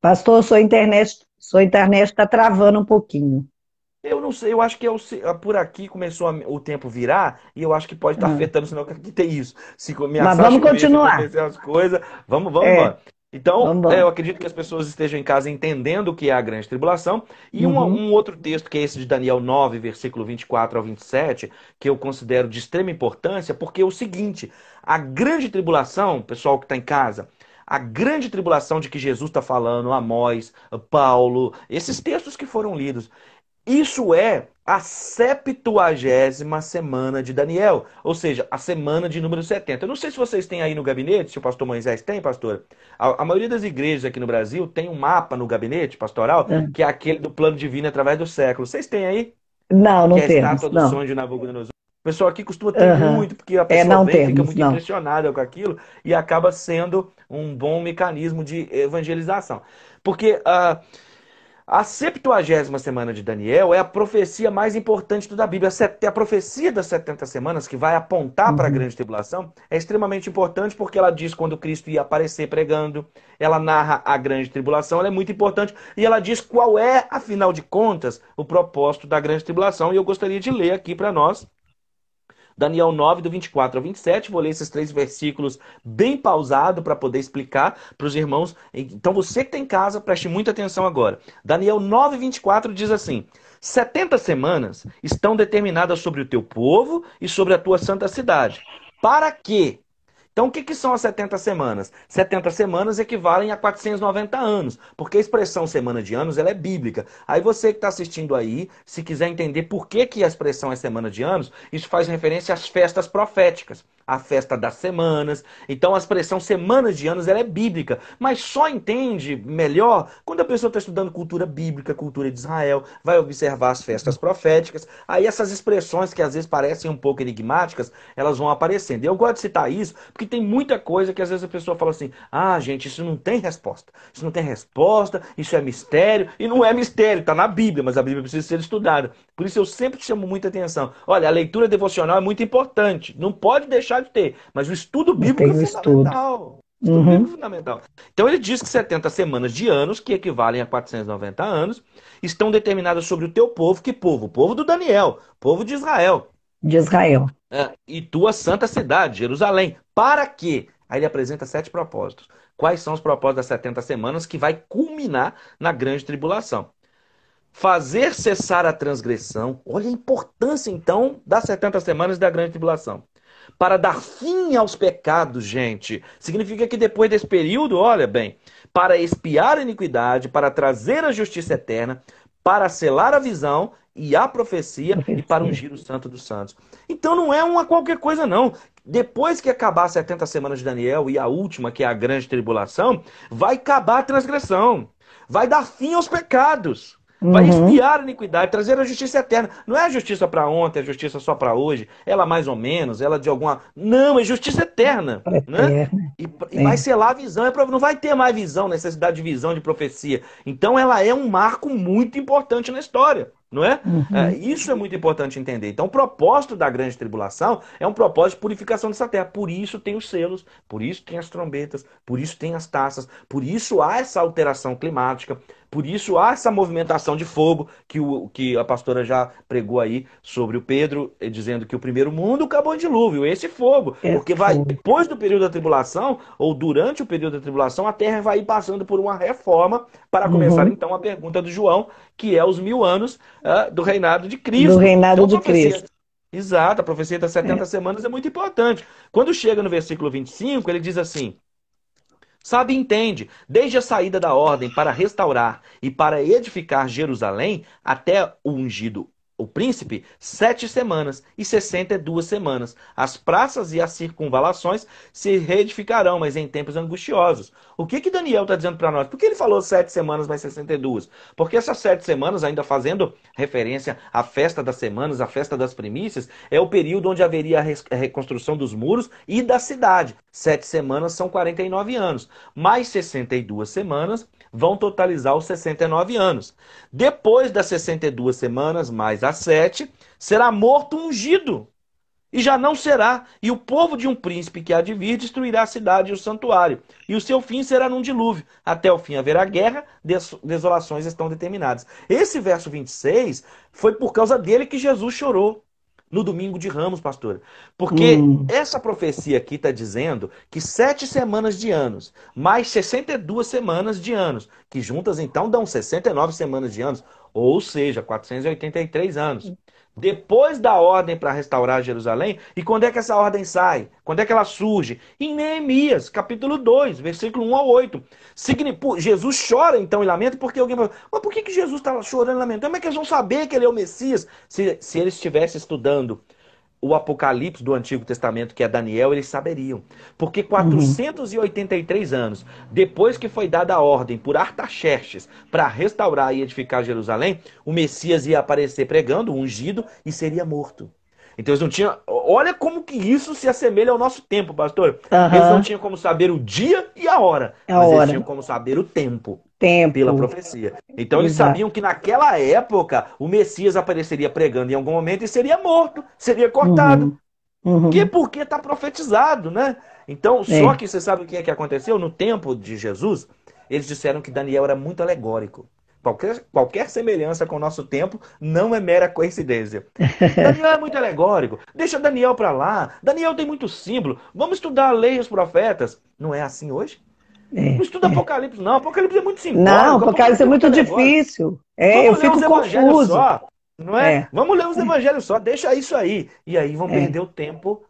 Speaker 1: Pastor, sua internet, sua internet está travando um pouquinho.
Speaker 2: Eu não sei, eu acho que é eu, ah, por aqui começou a, o tempo virar e eu acho que pode estar tá ah. afetando, senão que tem isso. Se começar Mas vamos continuar. As coisas, vamos, vamos, é. Então, vamos, vamos. É, eu acredito que as pessoas estejam em casa entendendo o que é a grande tribulação. E uhum. um, um, outro texto, que é esse de Daniel 9, versículo 24 ao 27, que eu considero de extrema importância, porque é o seguinte: a grande tribulação, pessoal que está em casa, a grande tribulação de que Jesus está falando, Amós, Paulo, esses textos que foram lidos. Isso é a 70 semana de Daniel, ou seja, a semana de número 70. Eu não sei se vocês têm aí no gabinete, se o pastor Moisés tem, pastor. A, a maioria das igrejas aqui no Brasil tem um mapa no gabinete pastoral, é. que é aquele do plano divino através do século. Vocês têm aí?
Speaker 1: Não, não tem. É a estátua do não. sonho
Speaker 2: de Nabucodonosor. O pessoal aqui costuma ter uhum. muito, porque a é, pessoa é, não vem, temos, fica muito não. impressionada com aquilo e acaba sendo um bom mecanismo de evangelização. Porque a, a 70 semana de Daniel é a profecia mais importante da Bíblia. A, a profecia das 70 semanas, que vai apontar uhum. para a grande tribulação, é extremamente importante porque ela diz quando Cristo ia aparecer pregando, ela narra a grande tribulação, ela é muito importante e ela diz qual é, afinal de contas, o propósito da grande tribulação. E eu gostaria de ler aqui para nós Daniel 9, do 24 ao 27. Vou ler esses três versículos bem pausado para poder explicar para os irmãos. Então, você que está em casa, preste muita atenção agora. Daniel 9, 24 diz assim: 70 semanas estão determinadas sobre o teu povo e sobre a tua santa cidade, para que então, o que, que são as 70 semanas? 70 semanas equivalem a 490 anos, porque a expressão semana de anos ela é bíblica. Aí você que está assistindo aí, se quiser entender por que, que a expressão é semana de anos, isso faz referência às festas proféticas a festa das semanas. Então a expressão semanas de anos ela é bíblica, mas só entende melhor quando a pessoa está estudando cultura bíblica, cultura de Israel, vai observar as festas proféticas. Aí essas expressões que às vezes parecem um pouco enigmáticas, elas vão aparecendo. E eu gosto de citar isso porque tem muita coisa que às vezes a pessoa fala assim: ah, gente, isso não tem resposta. Isso não tem resposta, isso é mistério. E não é mistério, está na Bíblia, mas a Bíblia precisa ser estudada. Por isso eu sempre chamo muita atenção. Olha, a leitura devocional é muito importante. Não pode deixar deve ter. Mas o estudo bíblico é fundamental. Estudo, uhum. bíblico é fundamental. Então ele diz que 70 semanas de anos, que equivalem a 490 anos, estão determinadas sobre o teu povo. Que povo? O povo do Daniel, povo de Israel.
Speaker 1: De Israel.
Speaker 2: É, e tua santa cidade, Jerusalém. Para quê? Aí ele apresenta sete propósitos. Quais são os propósitos das 70 semanas que vai culminar na grande tribulação? Fazer cessar a transgressão. Olha a importância, então, das 70 semanas da grande tribulação para dar fim aos pecados, gente. Significa que depois desse período, olha bem, para espiar a iniquidade, para trazer a justiça eterna, para selar a visão e a profecia, profecia. e para ungir o santo dos santos. Então não é uma qualquer coisa, não. Depois que acabar 70 semanas de Daniel e a última, que é a grande tribulação, vai acabar a transgressão. Vai dar fim aos pecados. Vai uhum. espiar a iniquidade, trazer a justiça eterna. Não é a justiça para ontem, é a justiça só para hoje. Ela mais ou menos, ela de alguma. Não, é justiça eterna. É né? E, e, vai é. selar a visão. Não vai ter mais visão, necessidade de visão, de profecia. Então ela é um marco muito importante na história. Não é? Uhum. é isso é muito importante entender. Então, o propósito da grande tribulação é um propósito de purificação dessa terra. Por isso tem os selos, por isso tem as trombetas, por isso tem as taças, por isso há essa alteração climática, por isso há essa movimentação de fogo que, o, que a pastora já pregou aí sobre o Pedro, eh, dizendo que o primeiro mundo acabou em dilúvio, esse fogo. É porque vai, depois do período da tribulação, ou durante o período da tribulação, a terra vai passando por uma reforma para uhum. começar então a pergunta do João, que é os mil anos uh, do reinado de Cristo. Do reinado então, de Cristo. Exato, a profecia das 70 é. semanas é muito importante. Quando chega no versículo 25, ele diz assim: Sabe e entende, desde a saída da ordem para restaurar e para edificar Jerusalém até o ungido o príncipe, sete semanas e sessenta e duas semanas. As praças e as circunvalações se reedificarão, mas em tempos angustiosos. O que, que Daniel está dizendo para nós? Por que ele falou sete semanas mais sessenta e duas? Porque essas sete semanas, ainda fazendo referência à festa das semanas, à festa das primícias, é o período onde haveria a reconstrução dos muros e da cidade. Sete semanas são 49 anos. Mais sessenta e duas semanas vão totalizar os 69 anos. Depois das 62 semanas, mais as 7, será morto ungido. E já não será. E o povo de um príncipe que há de vir destruirá a cidade e o santuário. E o seu fim será num dilúvio. Até o fim haverá guerra, desolações estão determinadas. Esse verso 26 foi por causa dele que Jesus chorou no domingo de Ramos, pastora. Porque hum. essa profecia aqui está dizendo que sete semanas de anos, mais 62 semanas de anos, que juntas então dão 69 semanas de anos, ou seja, 483 anos depois da ordem para restaurar Jerusalém. E quando é que essa ordem sai? Quando é que ela surge? Em Neemias, capítulo 2, versículo 1 ao 8. Jesus chora então e lamenta porque alguém fala, mas por que, que Jesus estava tá chorando e lamentando? Como é que eles vão saber que ele é o Messias se, se eles estivesse estudando o Apocalipse do Antigo Testamento, que é Daniel, eles saberiam. Porque 483 uhum. anos depois que foi dada a ordem por Artaxerxes para restaurar e edificar Jerusalém, o Messias ia aparecer pregando, ungido, e seria morto. Então eles não tinham. Olha como que isso se assemelha ao nosso tempo, pastor. Uhum. Eles não tinham como saber o dia e a hora. É a mas hora. eles tinham como saber o tempo
Speaker 1: tempo. Pela profecia.
Speaker 2: Então eles sabiam que naquela época o Messias apareceria pregando em algum momento e seria morto, seria cortado. Uhum. Uhum. Que porque está profetizado, né? Então, é. só que você sabe o que é que aconteceu? No tempo de Jesus, eles disseram que Daniel era muito alegórico. Qualquer, qualquer semelhança com o nosso tempo não é mera coincidência. Daniel é muito alegórico. Deixa Daniel para lá. Daniel tem muito símbolo. Vamos estudar a lei e os profetas. Não é assim hoje? É, não estuda é. Apocalipse, não. Apocalipse é muito simples. Não, Apocalipse, Apocalipse é, é muito difícil.
Speaker 1: É, vamos eu fico confuso. Só,
Speaker 2: não é? é? Vamos ler os evangelhos só, deixa isso aí. E aí vão perder o tempo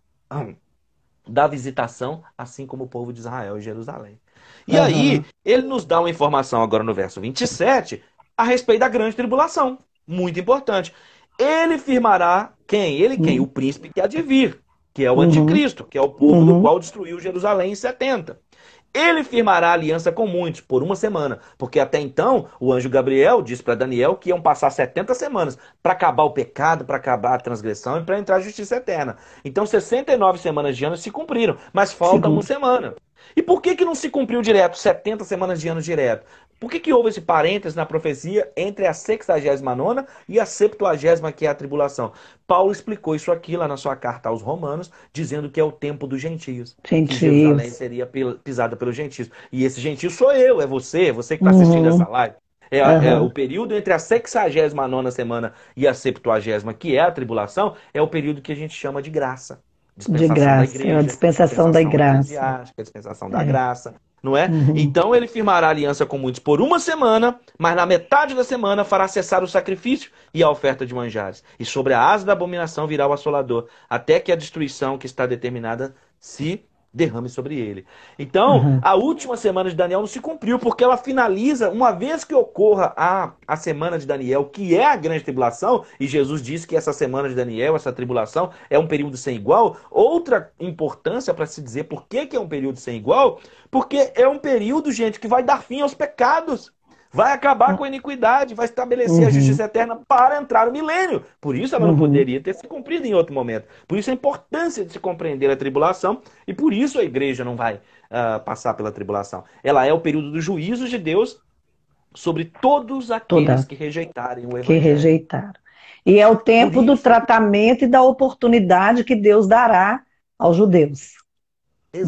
Speaker 2: da visitação, assim como o povo de Israel e Jerusalém. E uhum. aí, ele nos dá uma informação agora no verso 27 a respeito da grande tribulação. Muito importante. Ele firmará quem? Ele quem? Uhum. O príncipe que há de vir, que é o uhum. anticristo, que é o povo uhum. do qual destruiu Jerusalém em 70. Ele firmará aliança com muitos por uma semana, porque até então o anjo Gabriel disse para Daniel que iam passar 70 semanas para acabar o pecado, para acabar a transgressão e para entrar a justiça eterna. Então 69 semanas de anos se cumpriram, mas falta uma semana. E por que, que não se cumpriu direto, 70 semanas de anos direto? Por que, que houve esse parênteses na profecia entre a 69 e a 70, que é a tribulação? Paulo explicou isso aqui lá na sua carta aos Romanos, dizendo que é o tempo dos gentios. Gentios. Que Jerusalém seria pisada pelos gentios. E esse gentio sou eu, é você, é você que está assistindo uhum. essa live. É, é uhum. é, o período entre a 69 semana e a 70, que é a tribulação, é o período que a gente chama de graça.
Speaker 1: de graça, da igreja, é a dispensação, dispensação da graça. É a
Speaker 2: dispensação da é. graça não é? Uhum. Então ele firmará aliança com muitos por uma semana, mas na metade da semana fará cessar o sacrifício e a oferta de manjares. E sobre a asa da abominação virá o assolador, até que a destruição que está determinada se derrame sobre ele. Então, uhum. a última semana de Daniel não se cumpriu, porque ela finaliza, uma vez que ocorra a, a semana de Daniel, que é a grande tribulação, e Jesus disse que essa semana de Daniel, essa tribulação, é um período sem igual. Outra importância para se dizer por que, que é um período sem igual, porque é um período, gente, que vai dar fim aos pecados vai acabar com a uhum. iniquidade, vai estabelecer uhum. a justiça eterna para entrar o milênio. Por isso ela não uhum. poderia ter se cumprido em outro momento. Por isso a importância de se compreender a tribulação e por isso a igreja não vai uh, passar pela tribulação. Ela é o período do juízo de Deus sobre todos aqueles Toda. que rejeitarem o evangelho. Que rejeitaram.
Speaker 1: E é o tempo do tratamento e da oportunidade que Deus dará aos judeus.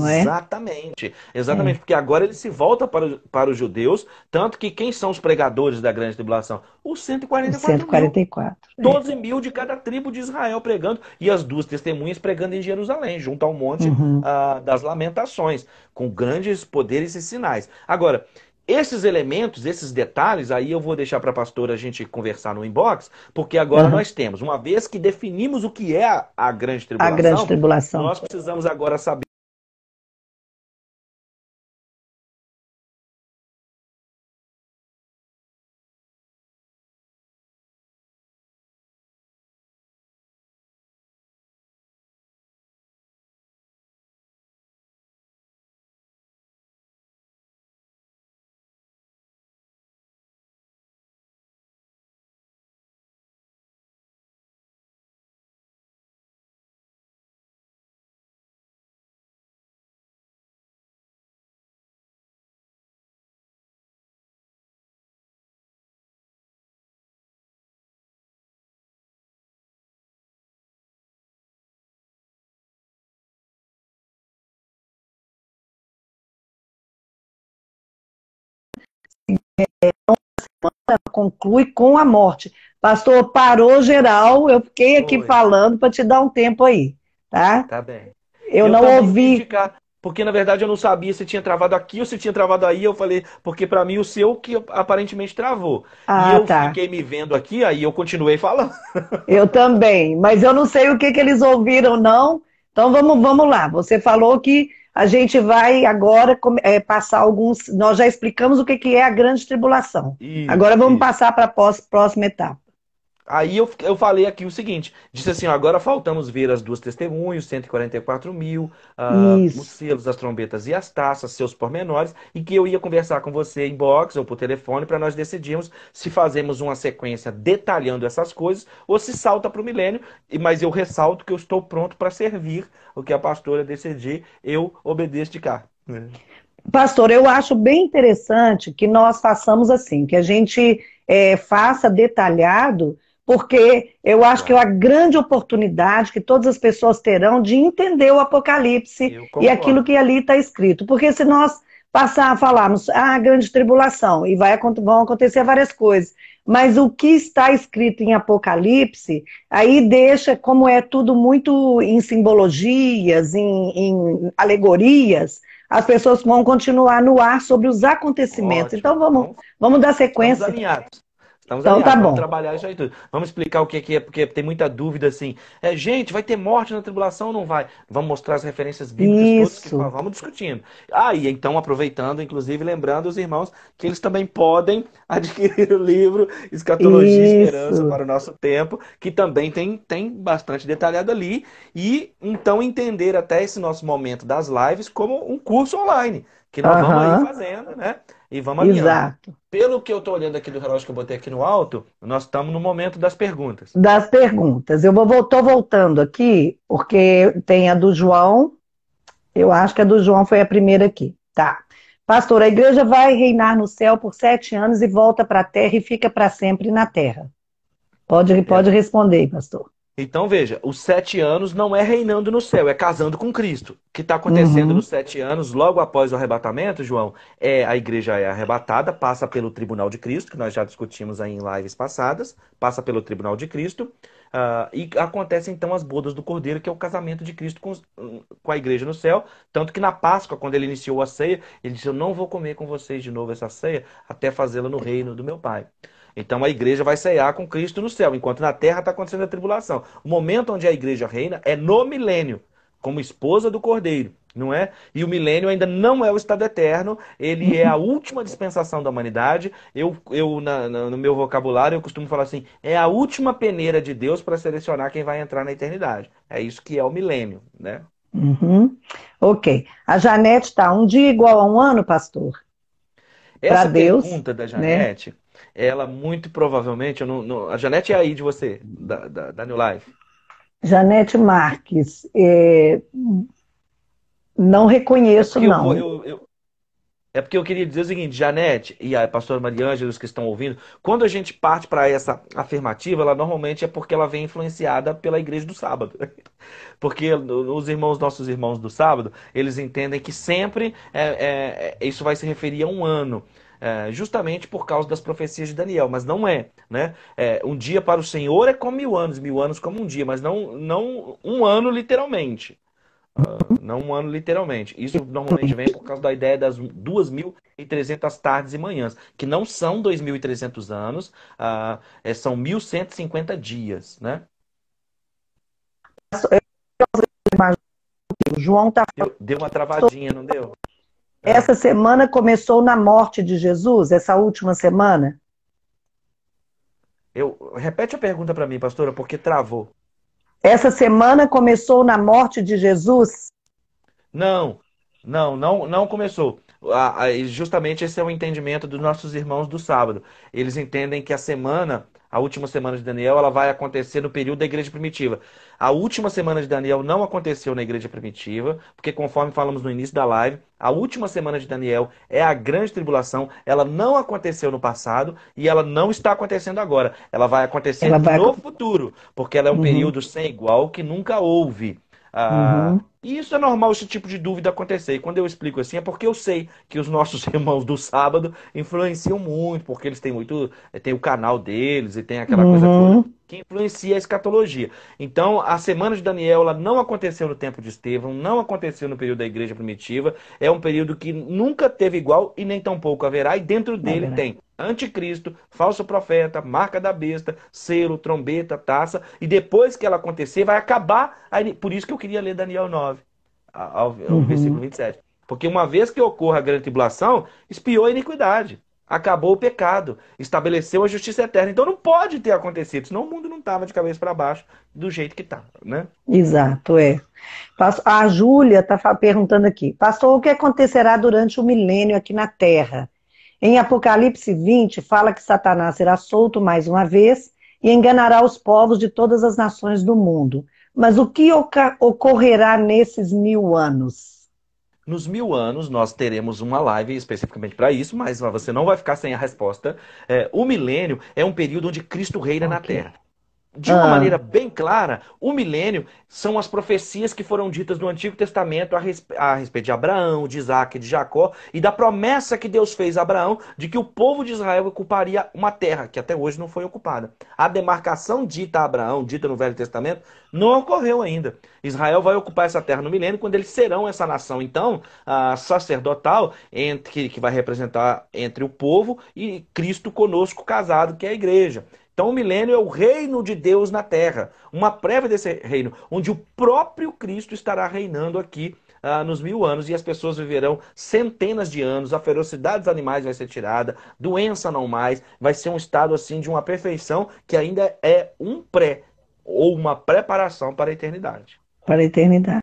Speaker 2: É? Exatamente. É? Exatamente, é. porque agora ele se volta para, para os judeus, tanto que quem são os pregadores da grande tribulação? Os 144. 144. Mil. É. 12 mil de cada tribo de Israel pregando, e as duas testemunhas pregando em Jerusalém, junto ao monte uhum. Ah, das lamentações, com grandes poderes e sinais. Agora, esses elementos, esses detalhes, aí eu vou deixar para a pastora a gente conversar no inbox, porque agora uhum. nós temos, uma vez que definimos o que é a, a grande tribulação, a grande tribulação, nós precisamos agora saber
Speaker 1: conclui com a morte. Pastor, parou geral, eu fiquei aqui Oi. falando para te dar um tempo aí, tá?
Speaker 2: Tá bem. Eu, eu não ouvi. porque na verdade eu não sabia se tinha travado aqui ou se tinha travado aí. Eu falei, porque para mim o seu que aparentemente travou. Ah, e eu tá. fiquei me vendo aqui, aí eu continuei falando.
Speaker 1: Eu também, mas eu não sei o que, que eles ouviram, não. Então vamos, vamos lá. Você falou que a gente vai agora é, passar alguns. Nós já explicamos o que, que é a grande tribulação. Isso, agora vamos isso. passar para a próxima etapa.
Speaker 2: Aí eu, eu falei aqui o seguinte: disse assim, ó, agora faltamos ver as duas testemunhas, 144 mil, ah, os selos, as trombetas e as taças, seus pormenores, e que eu ia conversar com você em box ou por telefone para nós decidirmos se fazemos uma sequência detalhando essas coisas ou se salta para o milênio. Mas eu ressalto que eu estou pronto para servir o que a pastora decidir, eu obedeço de cá.
Speaker 1: Pastor, eu acho bem interessante que nós façamos assim, que a gente é, faça detalhado porque eu acho que é uma grande oportunidade que todas as pessoas terão de entender o Apocalipse e aquilo que ali está escrito. Porque se nós passar a falarmos, ah, grande tribulação, e vai, vão acontecer várias coisas, mas o que está escrito em Apocalipse, aí deixa, como é tudo muito em simbologias, em, em alegorias, as pessoas vão continuar no ar sobre os acontecimentos. Ótimo. Então vamos, vamos dar sequência.
Speaker 2: Estamos então, aí, tá ah, bom. trabalhar isso aí tudo. Vamos explicar o é que, é, porque tem muita dúvida assim. É, gente, vai ter morte na tribulação ou não vai? Vamos mostrar as referências bíblicas isso. todas que vamos discutindo. Ah, e então aproveitando, inclusive lembrando os irmãos que eles também podem adquirir o livro Escatologia e Esperança para o nosso tempo, que também tem, tem bastante detalhado ali. E então entender até esse nosso momento das lives como um curso online que nós uhum. vamos aí fazendo, né? E vamos alinhando. Exato. Pelo que eu estou olhando aqui do relógio que eu botei aqui no alto, nós estamos no momento das perguntas.
Speaker 1: Das perguntas. Eu vou estou voltando aqui, porque tem a do João. Eu acho que a do João foi a primeira aqui. Tá. Pastor, a igreja vai reinar no céu por sete anos e volta para a terra e fica para sempre na terra. Pode, é. pode é. responder, pastor.
Speaker 2: Então veja, os sete anos não é reinando no céu, é casando com Cristo. O que está acontecendo uhum. nos sete anos, logo após o arrebatamento, João, é a igreja é arrebatada, passa pelo tribunal de Cristo, que nós já discutimos aí em lives passadas, passa pelo tribunal de Cristo, uh, e acontecem então as bodas do Cordeiro, que é o casamento de Cristo com, com a igreja no céu. Tanto que na Páscoa, quando ele iniciou a ceia, ele disse: Eu não vou comer com vocês de novo essa ceia, até fazê-la no reino do meu Pai. Então a igreja vai cear com Cristo no céu, enquanto na terra está acontecendo a tribulação. O momento onde a igreja reina é no milênio, como esposa do cordeiro, não é? E o milênio ainda não é o estado eterno, ele é a última dispensação da humanidade. Eu, eu na, na, no meu vocabulário, eu costumo falar assim: é a última peneira de Deus para selecionar quem vai entrar na eternidade. É isso que é o milênio, né?
Speaker 1: Uhum. Ok. A Janete está um dia igual a um ano, pastor?
Speaker 2: Essa pergunta da né? Janete. Né? ela muito provavelmente. Não, não, a Janete é aí de você, da, da, da New Life.
Speaker 1: Janete Marques, é... não reconheço, é não. Eu,
Speaker 2: eu, eu... É porque eu queria dizer o seguinte, Janete e a pastora Maria Ângelos que estão ouvindo, quando a gente parte para essa afirmativa, ela normalmente é porque ela vem influenciada pela igreja do sábado. Porque os irmãos, nossos irmãos do sábado, eles entendem que sempre é, é, é isso vai se referir a um ano é, justamente por causa das profecias de Daniel, mas não é, né? É, um dia para o Senhor é como mil anos, mil anos como um dia, mas não, não um ano literalmente. Uh, não um ano literalmente. Isso normalmente vem por causa da ideia das 2.300 tardes e manhãs, que não são 2.300 anos, uh, é, são 1.150 dias, né?
Speaker 1: João tá... Deu,
Speaker 2: deu uma travadinha, não deu?
Speaker 1: É. Essa semana começou na morte de Jesus, essa última semana?
Speaker 2: Eu repete a pergunta para mim, pastora, porque travou.
Speaker 1: Essa semana começou na morte de Jesus?
Speaker 2: Não, não, não, não começou. Justamente esse é o entendimento dos nossos irmãos do sábado. Eles entendem que a semana a última semana de Daniel ela vai acontecer no período da igreja primitiva. A última semana de Daniel não aconteceu na igreja primitiva, porque conforme falamos no início da live, a última semana de Daniel é a grande tribulação. Ela não aconteceu no passado e ela não está acontecendo agora. Ela vai acontecer ela vai... no futuro, porque ela é um uhum. período sem igual que nunca houve. Ah, uhum. E isso é normal esse tipo de dúvida acontecer. E quando eu explico assim, é porque eu sei que os nossos irmãos do sábado influenciam muito, porque eles têm muito. Eh, tem o canal deles e tem aquela uhum. coisa toda que influencia a escatologia. Então, a semana de Daniel ela não aconteceu no tempo de Estevão, não aconteceu no período da igreja primitiva. É um período que nunca teve igual e nem tampouco haverá. E dentro dele tem anticristo, falso profeta, marca da besta, selo, trombeta, taça. E depois que ela acontecer, vai acabar. Por isso que eu queria ler Daniel 9 ao, ao uhum. versículo 27. Porque uma vez que ocorra a grande tribulação, espiou a iniquidade, acabou o pecado, estabeleceu a justiça eterna. Então não pode ter acontecido, senão o mundo não estava de cabeça para baixo do jeito que está, né?
Speaker 1: Exato, é. A Júlia está perguntando aqui, pastor, o que acontecerá durante o milênio aqui na Terra? Em Apocalipse 20, fala que Satanás será solto mais uma vez e enganará os povos de todas as nações do mundo. Mas o que ocorrerá nesses mil anos?
Speaker 2: Nos mil anos, nós teremos uma live especificamente para isso, mas você não vai ficar sem a resposta. É, o milênio é um período onde Cristo reina okay. na Terra de uma ah. maneira bem clara, o milênio são as profecias que foram ditas no Antigo Testamento a, respe... a, respeito de Abraão, de Isaac, de Jacó e da promessa que Deus fez a Abraão de que o povo de Israel ocuparia uma terra que até hoje não foi ocupada. A demarcação dita a Abraão, dita no Velho Testamento, não ocorreu ainda. Israel vai ocupar essa terra no milênio quando eles serão essa nação, então, sacerdotal, entre... que vai representar entre o povo e Cristo conosco casado, que é a igreja. Então o milênio é o reino de Deus na terra, uma prévia desse reino, onde o próprio Cristo estará reinando aqui ah, nos mil anos e as pessoas viverão centenas de anos, a ferocidade dos animais vai ser tirada, doença não mais, vai ser um estado assim de uma perfeição que ainda é um pré ou uma preparação para a eternidade.
Speaker 1: Para a eternidade.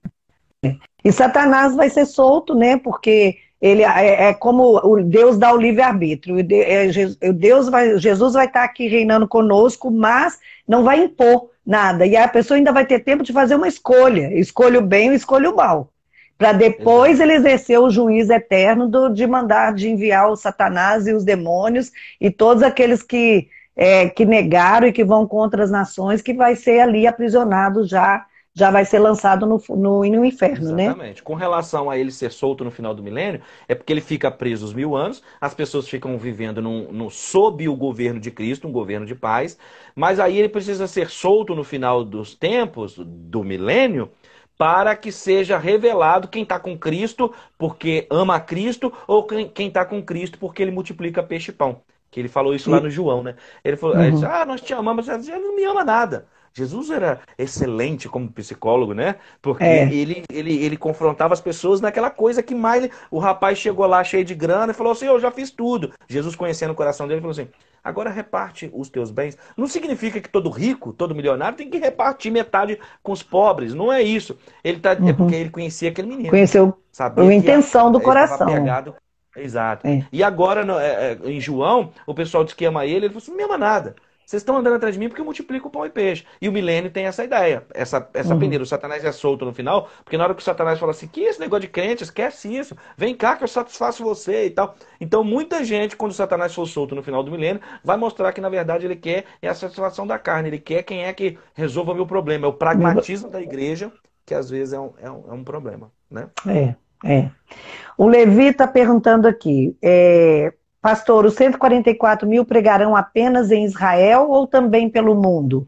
Speaker 1: E Satanás vai ser solto, né? Porque ele é, é como o Deus dá o livre-arbítrio. É, Deus vai, Jesus vai estar tá aqui reinando conosco, mas não vai impor nada. E a pessoa ainda vai ter tempo de fazer uma escolha. Escolha o bem ou escolha o mal. Para depois ele exercer o juiz eterno do, de mandar, de enviar o Satanás e os demônios e todos aqueles que, é, que negaram e que vão contra as nações, que vai ser ali aprisionado já já vai ser lançado no, no, no inferno, Exatamente. né?
Speaker 2: Exatamente. Com relação a ele ser solto no final do milênio, é porque ele fica preso os mil anos, as pessoas ficam vivendo num, num, sob o governo de Cristo, um governo de paz, mas aí ele precisa ser solto no final dos tempos, do milênio, para que seja revelado quem está com Cristo porque ama a Cristo ou quem está com Cristo porque ele multiplica peixe e pão. Que ele falou isso lá no João, né? Ele falou, uhum. ele disse, ah, nós te amamos, ele não me ama nada. Jesus era excelente como psicólogo, né? Porque é. ele, ele, ele confrontava as pessoas naquela coisa que mais. O rapaz chegou lá cheio de grana e falou assim: Eu já fiz tudo. Jesus, conhecendo o coração dele, falou assim: Agora reparte os teus bens. Não significa que todo rico, todo milionário tem que repartir metade com os pobres. Não é isso. Ele tá, é uhum. É porque ele conhecia aquele menino. Conheceu sabia a intenção a, do coração. Pegado... Exato. É. E agora, é, é, em João, o pessoal diz que ama ele, ele falou assim: Não me ama nada. Vocês estão andando atrás de mim porque eu multiplico o pão e peixe. E o milênio tem essa ideia, essa, essa uhum. peneira. O Satanás é solto no final, porque na hora que o Satanás fala assim, que esse negócio de crente, esquece isso, vem cá que eu satisfaço você e tal. Então, muita gente, quando o Satanás for solto no final do milênio, vai mostrar que, na verdade, ele quer é a satisfação da carne, ele quer quem é que resolva o meu problema. É o pragmatismo da igreja, que às vezes é um, é um, é um problema, né?
Speaker 1: É. É. O Levi está perguntando aqui, é, Pastor, os 144 mil pregarão apenas em Israel ou também pelo mundo?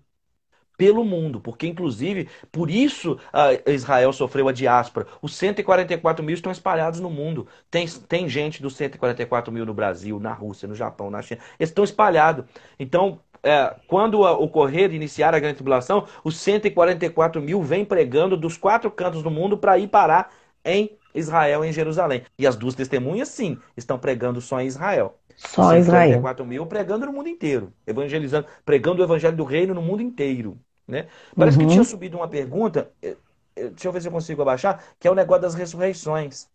Speaker 2: Pelo mundo, porque inclusive por isso ah, Israel sofreu a diáspora. Os 144 mil estão espalhados no mundo. Tem, tem gente dos 144 mil no Brasil, na Rússia, no Japão, na China. Eles estão espalhados. Então, é, quando ah, ocorrer, iniciar a grande tribulação, os 144 mil vêm pregando dos quatro cantos do mundo para ir parar em Israel em Jerusalém. E as duas testemunhas, sim, estão pregando só em Israel. Só em Israel. mil pregando no mundo inteiro, evangelizando, pregando o evangelho do reino no mundo inteiro. Né? Parece uhum. que tinha subido uma pergunta, eh, eh, deixa eu ver se eu consigo abaixar, que é o negócio das ressurreições.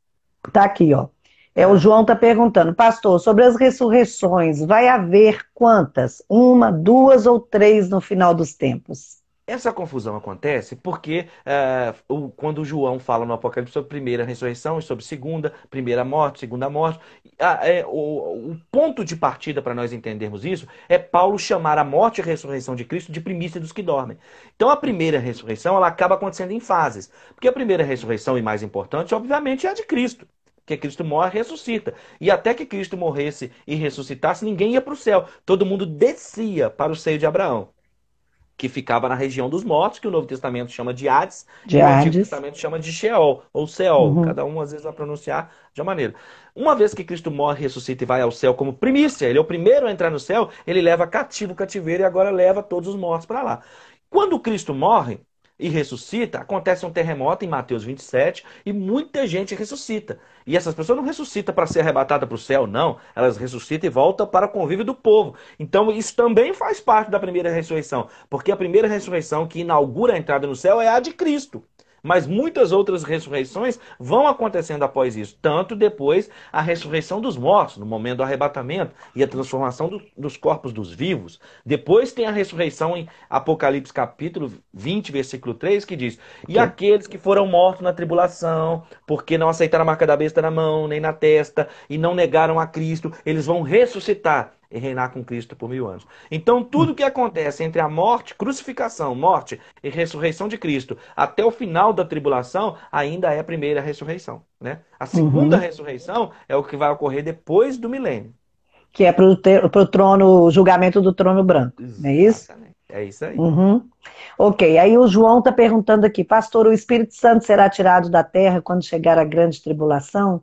Speaker 1: Tá aqui, ó. É, o João tá perguntando, pastor, sobre as ressurreições, vai haver quantas? Uma, duas ou três no final dos tempos?
Speaker 2: Essa confusão acontece porque eh, o, quando João fala no Apocalipse sobre primeira ressurreição e sobre segunda, primeira morte, segunda morte, a, é, o, o, ponto de partida para nós entendermos isso é Paulo chamar a morte e a ressurreição de Cristo de primícia dos que dormem. Então a primeira ressurreição ela acaba acontecendo em fases, porque a primeira ressurreição e mais importante, obviamente, é a de Cristo que Cristo morre, ressuscita. E até que Cristo morresse e ressuscitasse, ninguém ia para o céu. Todo mundo descia para o seio de Abraão que ficava na região dos mortos, que o Novo Testamento chama de Hades, de e Hades. o Antigo Testamento chama de Sheol, ou Seol. Uhum. Cada um às vezes vai pronunciar de uma maneira. Uma vez que Cristo morre, ressuscita e vai ao céu como primícia, ele é o primeiro a entrar no céu, ele leva cativo o cativeiro e agora leva todos os mortos para lá. Quando Cristo morre, e ressuscita, acontece um terremoto em Mateus 27 e muita gente ressuscita. E essas pessoas não ressuscitam para ser arrebatada para o céu, não. Elas ressuscitam e voltam para o convívio do povo. Então isso também faz parte da primeira ressurreição, porque a primeira ressurreição que inaugura a entrada no céu é a de Cristo. Mas muitas outras ressurreições vão acontecendo após isso. Tanto depois a ressurreição dos mortos, no momento do arrebatamento e a transformação do, dos corpos dos vivos. Depois tem a ressurreição em Apocalipse capítulo 20, versículo 3, que diz: E aqueles que foram mortos na tribulação, porque não aceitaram a marca da besta na mão, nem na testa, e não negaram a Cristo, eles vão ressuscitar e reinar com Cristo por mil anos. Então, tudo o que acontece entre a morte, crucificação, morte e ressurreição de Cristo até o final da tribulação ainda é a primeira ressurreição. Né? A segunda uhum. ressurreição é o que vai ocorrer depois do milênio.
Speaker 1: Que é para o trono, julgamento do trono
Speaker 2: branco. Exatamente. é isso? É isso aí. Uhum.
Speaker 1: Ok, aí o João está perguntando aqui, pastor, o Espírito Santo será tirado da terra quando chegar a grande tribulação?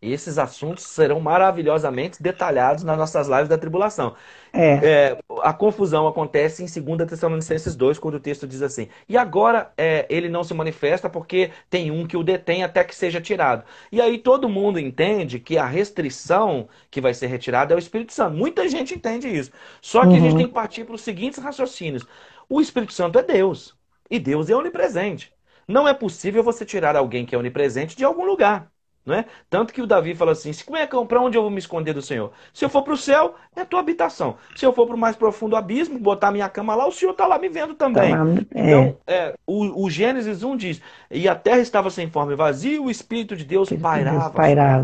Speaker 2: esses assuntos serão maravilhosamente detalhados nas nossas lives da tribulação. É. É, a confusão acontece em 2 Tessalonicenses 2, quando o texto diz assim: E agora é, ele não se manifesta porque tem um que o detém até que seja tirado. E aí todo mundo entende que a restrição que vai ser retirada é o Espírito Santo. Muita gente entende isso. Só que uhum. a gente uhum. tem que partir para os seguintes raciocínios: o Espírito Santo é Deus, e Deus é onipresente. Não é possível você tirar alguém que é onipresente de algum lugar. Não é? Tanto que o Davi fala assim: se como é que para onde eu vou me esconder do Senhor? Se eu for para o céu, é tua habitação. Se eu for para o mais profundo abismo, botar minha cama lá, o Senhor está lá me vendo também. Tá é. Então, é, o, o, Gênesis 1 diz: e a terra estava sem forma e vazia, o Espírito de Deus Espírito pairava,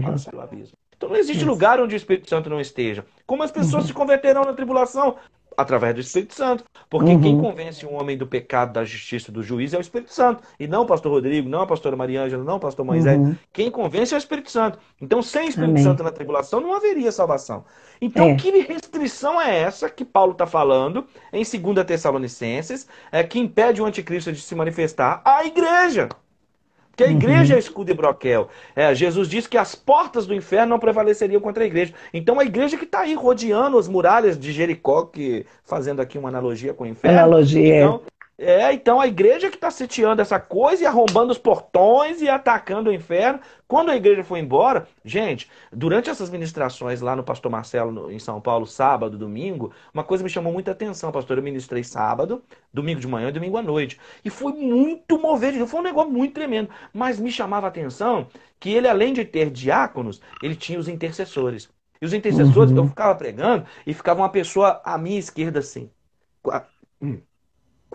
Speaker 2: Deus pairava. abismo. Então não existe Isso. lugar onde o Espírito Santo não esteja. Como as pessoas uhum. se converterão na tribulação? através do Espírito Santo. Porque uhum. quem convence um homem do pecado, da justiça do juiz é o Espírito Santo. E não o pastor Rodrigo, não a pastora Ângela, não o pastor Moisés. Uhum. Quem convence é o Espírito Santo. Então, sem Espírito Amém. Santo na tribulação, não haveria salvação. Então, é. que restrição é essa que Paulo está falando em 2 Tessalonicenses, é, que impede o anticristo de se manifestar à igreja? Porque a uhum. igreja uhum. é escudo e broquel. É, Jesus disse que as portas do inferno não prevaleceriam contra a igreja. Então a igreja que está aí rodeando as muralhas de Jericó, que fazendo aqui uma analogia com o inferno. Analogia. É. Então, é, então a igreja que está sitiando essa coisa e arrombando os portões e atacando o inferno. Quando a igreja foi embora, gente, durante essas ministrações lá no Pastor Marcelo no, em São Paulo, sábado, domingo, uma coisa me chamou muita atenção, pastor. Eu ministrei sábado, domingo de manhã e domingo à noite. E foi muito movido, foi um negócio muito tremendo. Mas me chamava a atenção que ele, além de ter diáconos, ele tinha os intercessores. E os intercessores, uhum. eu ficava pregando e ficava uma pessoa à minha esquerda assim. Hum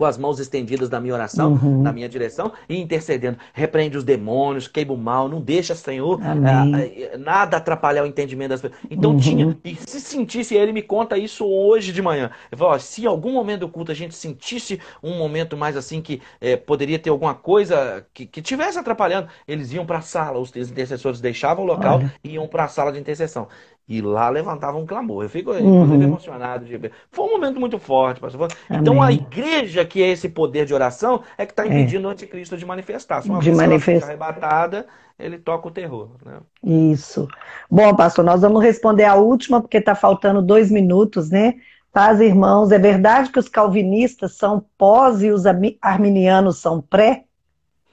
Speaker 2: com as mãos estendidas na minha oração, uhum. na minha direção, e intercedendo. Repreende os demônios, queima o mal, não deixa, Senhor, ah, ah, nada atrapalhar o entendimento das pessoas. Então uhum. tinha, e se sentisse, ele me conta isso hoje de manhã. Eu falo, ó, se em algum momento do culto a gente sentisse um momento mais assim que é, poderia ter alguma coisa que, que tivesse atrapalhando, eles iam para a sala, os intercessores deixavam o local Olha. e iam para a sala de intercessão. E lá levantava um clamor. Eu fico, uhum. emocionado. De... Foi um momento muito forte, pastor. Amém. Então a igreja, que é esse poder de oração, é que está é. impedindo é. o anticristo de manifestar. Se uma de manifestar. arrebatada, ele toca o terror. Né?
Speaker 1: Isso. Bom, pastor, nós vamos responder a última, porque está faltando dois minutos, né? Paz, irmãos, é verdade que os calvinistas são pós e os arminianos são pré?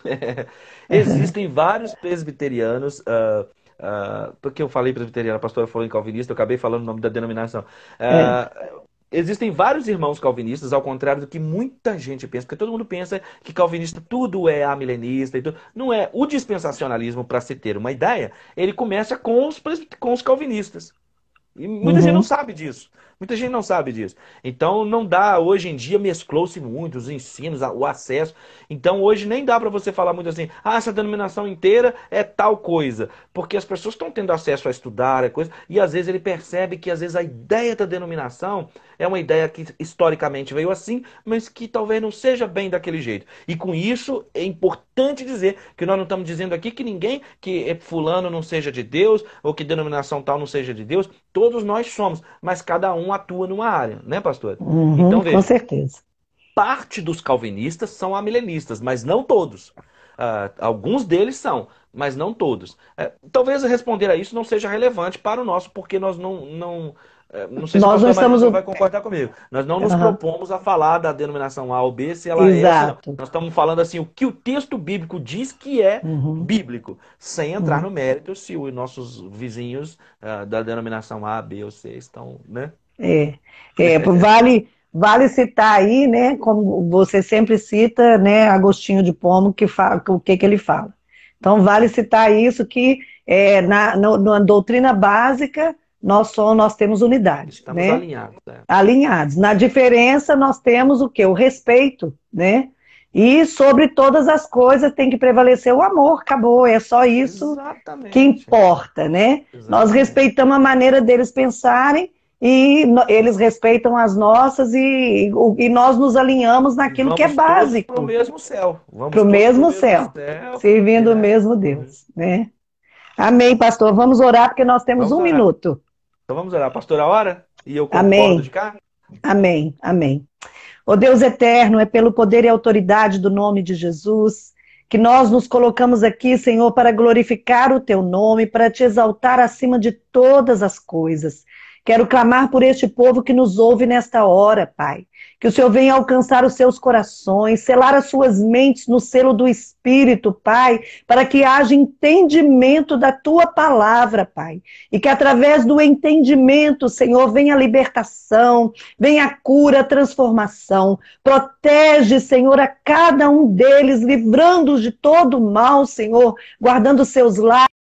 Speaker 2: É. Existem vários presbiterianos uh, Uh, porque eu falei presbiteriano, a pastora falou em calvinista, eu acabei falando o nome da denominação. Uh, é. Existem vários irmãos calvinistas, ao contrário do que muita gente pensa, porque todo mundo pensa que calvinista tudo é amilenista e tudo. Não é. O dispensacionalismo, para se ter uma ideia, ele começa com os, com os calvinistas. E muita uhum. gente não sabe disso. Muita gente não sabe disso. Então não dá, hoje em dia mesclou-se muito os ensinos, o acesso. Então hoje nem dá para você falar muito assim, ah, essa denominação inteira é tal coisa. Porque as pessoas estão tendo acesso a estudar, a coisa, e às vezes ele percebe que às vezes a ideia da denominação é uma ideia que historicamente veio assim, mas que talvez não seja bem daquele jeito. E com isso é importante dizer que nós não estamos dizendo aqui que ninguém, que eh, fulano não seja de Deus, ou que denominação tal não seja de Deus. Todos nós somos, mas cada um um atua numa área, né, pastor? Uhum, então, veja, com certeza. Parte dos calvinistas são amilenistas, mas não todos. Uh, alguns deles são, mas não todos. Uh, talvez responder a isso não seja relevante para o nosso, porque nós não. não é, não sei se nós não estamos... vai concordar comigo. Nós não nos uhum. propomos a falar da denominação A ou B, se ela é, Exato. é. Nós estamos falando assim, o que o texto bíblico diz que é uhum. bíblico, sem entrar uhum. no mérito se os nossos vizinhos ah, da denominação A, B ou C estão. Né?
Speaker 1: É, é vale, vale citar aí, né, como você sempre cita, né, Agostinho de Pomo, que fala, o que, que ele fala. Então, vale citar isso que é, na, na, na doutrina básica, nós, somos, nós temos unidade. Estamos né?
Speaker 2: alinhados. É.
Speaker 1: Alinhados. Na diferença, nós temos o quê? O respeito, né? E sobre todas as coisas tem que prevalecer o amor, acabou, é só isso Exatamente. que importa, né? Exatamente. Nós respeitamos a maneira deles pensarem e eles respeitam as nossas e, e nós nos alinhamos naquilo que é básico.
Speaker 2: Para o mesmo céu. Para o mesmo
Speaker 1: céu, Servindo é. o mesmo Deus. Né? Amém, pastor. Vamos orar, porque nós temos vamos um orar. minuto.
Speaker 2: Então vamos orar. Pastor, a hora? E eu amém. de cá?
Speaker 1: Amém, amém. Ó Deus eterno, é pelo poder e autoridade do nome de Jesus que nós nos colocamos aqui, Senhor, para glorificar o teu nome, para te exaltar acima de todas as coisas. Quero clamar por este povo que nos ouve nesta hora, Pai. Que o Senhor venha alcançar os seus corações, selar as suas mentes no selo do Espírito, Pai, para que haja entendimento da tua palavra, Pai. E que através do entendimento, Senhor, venha a libertação, venha a cura, a transformação. Protege, Senhor, a cada um deles, livrando-os de todo mal, Senhor, guardando seus lares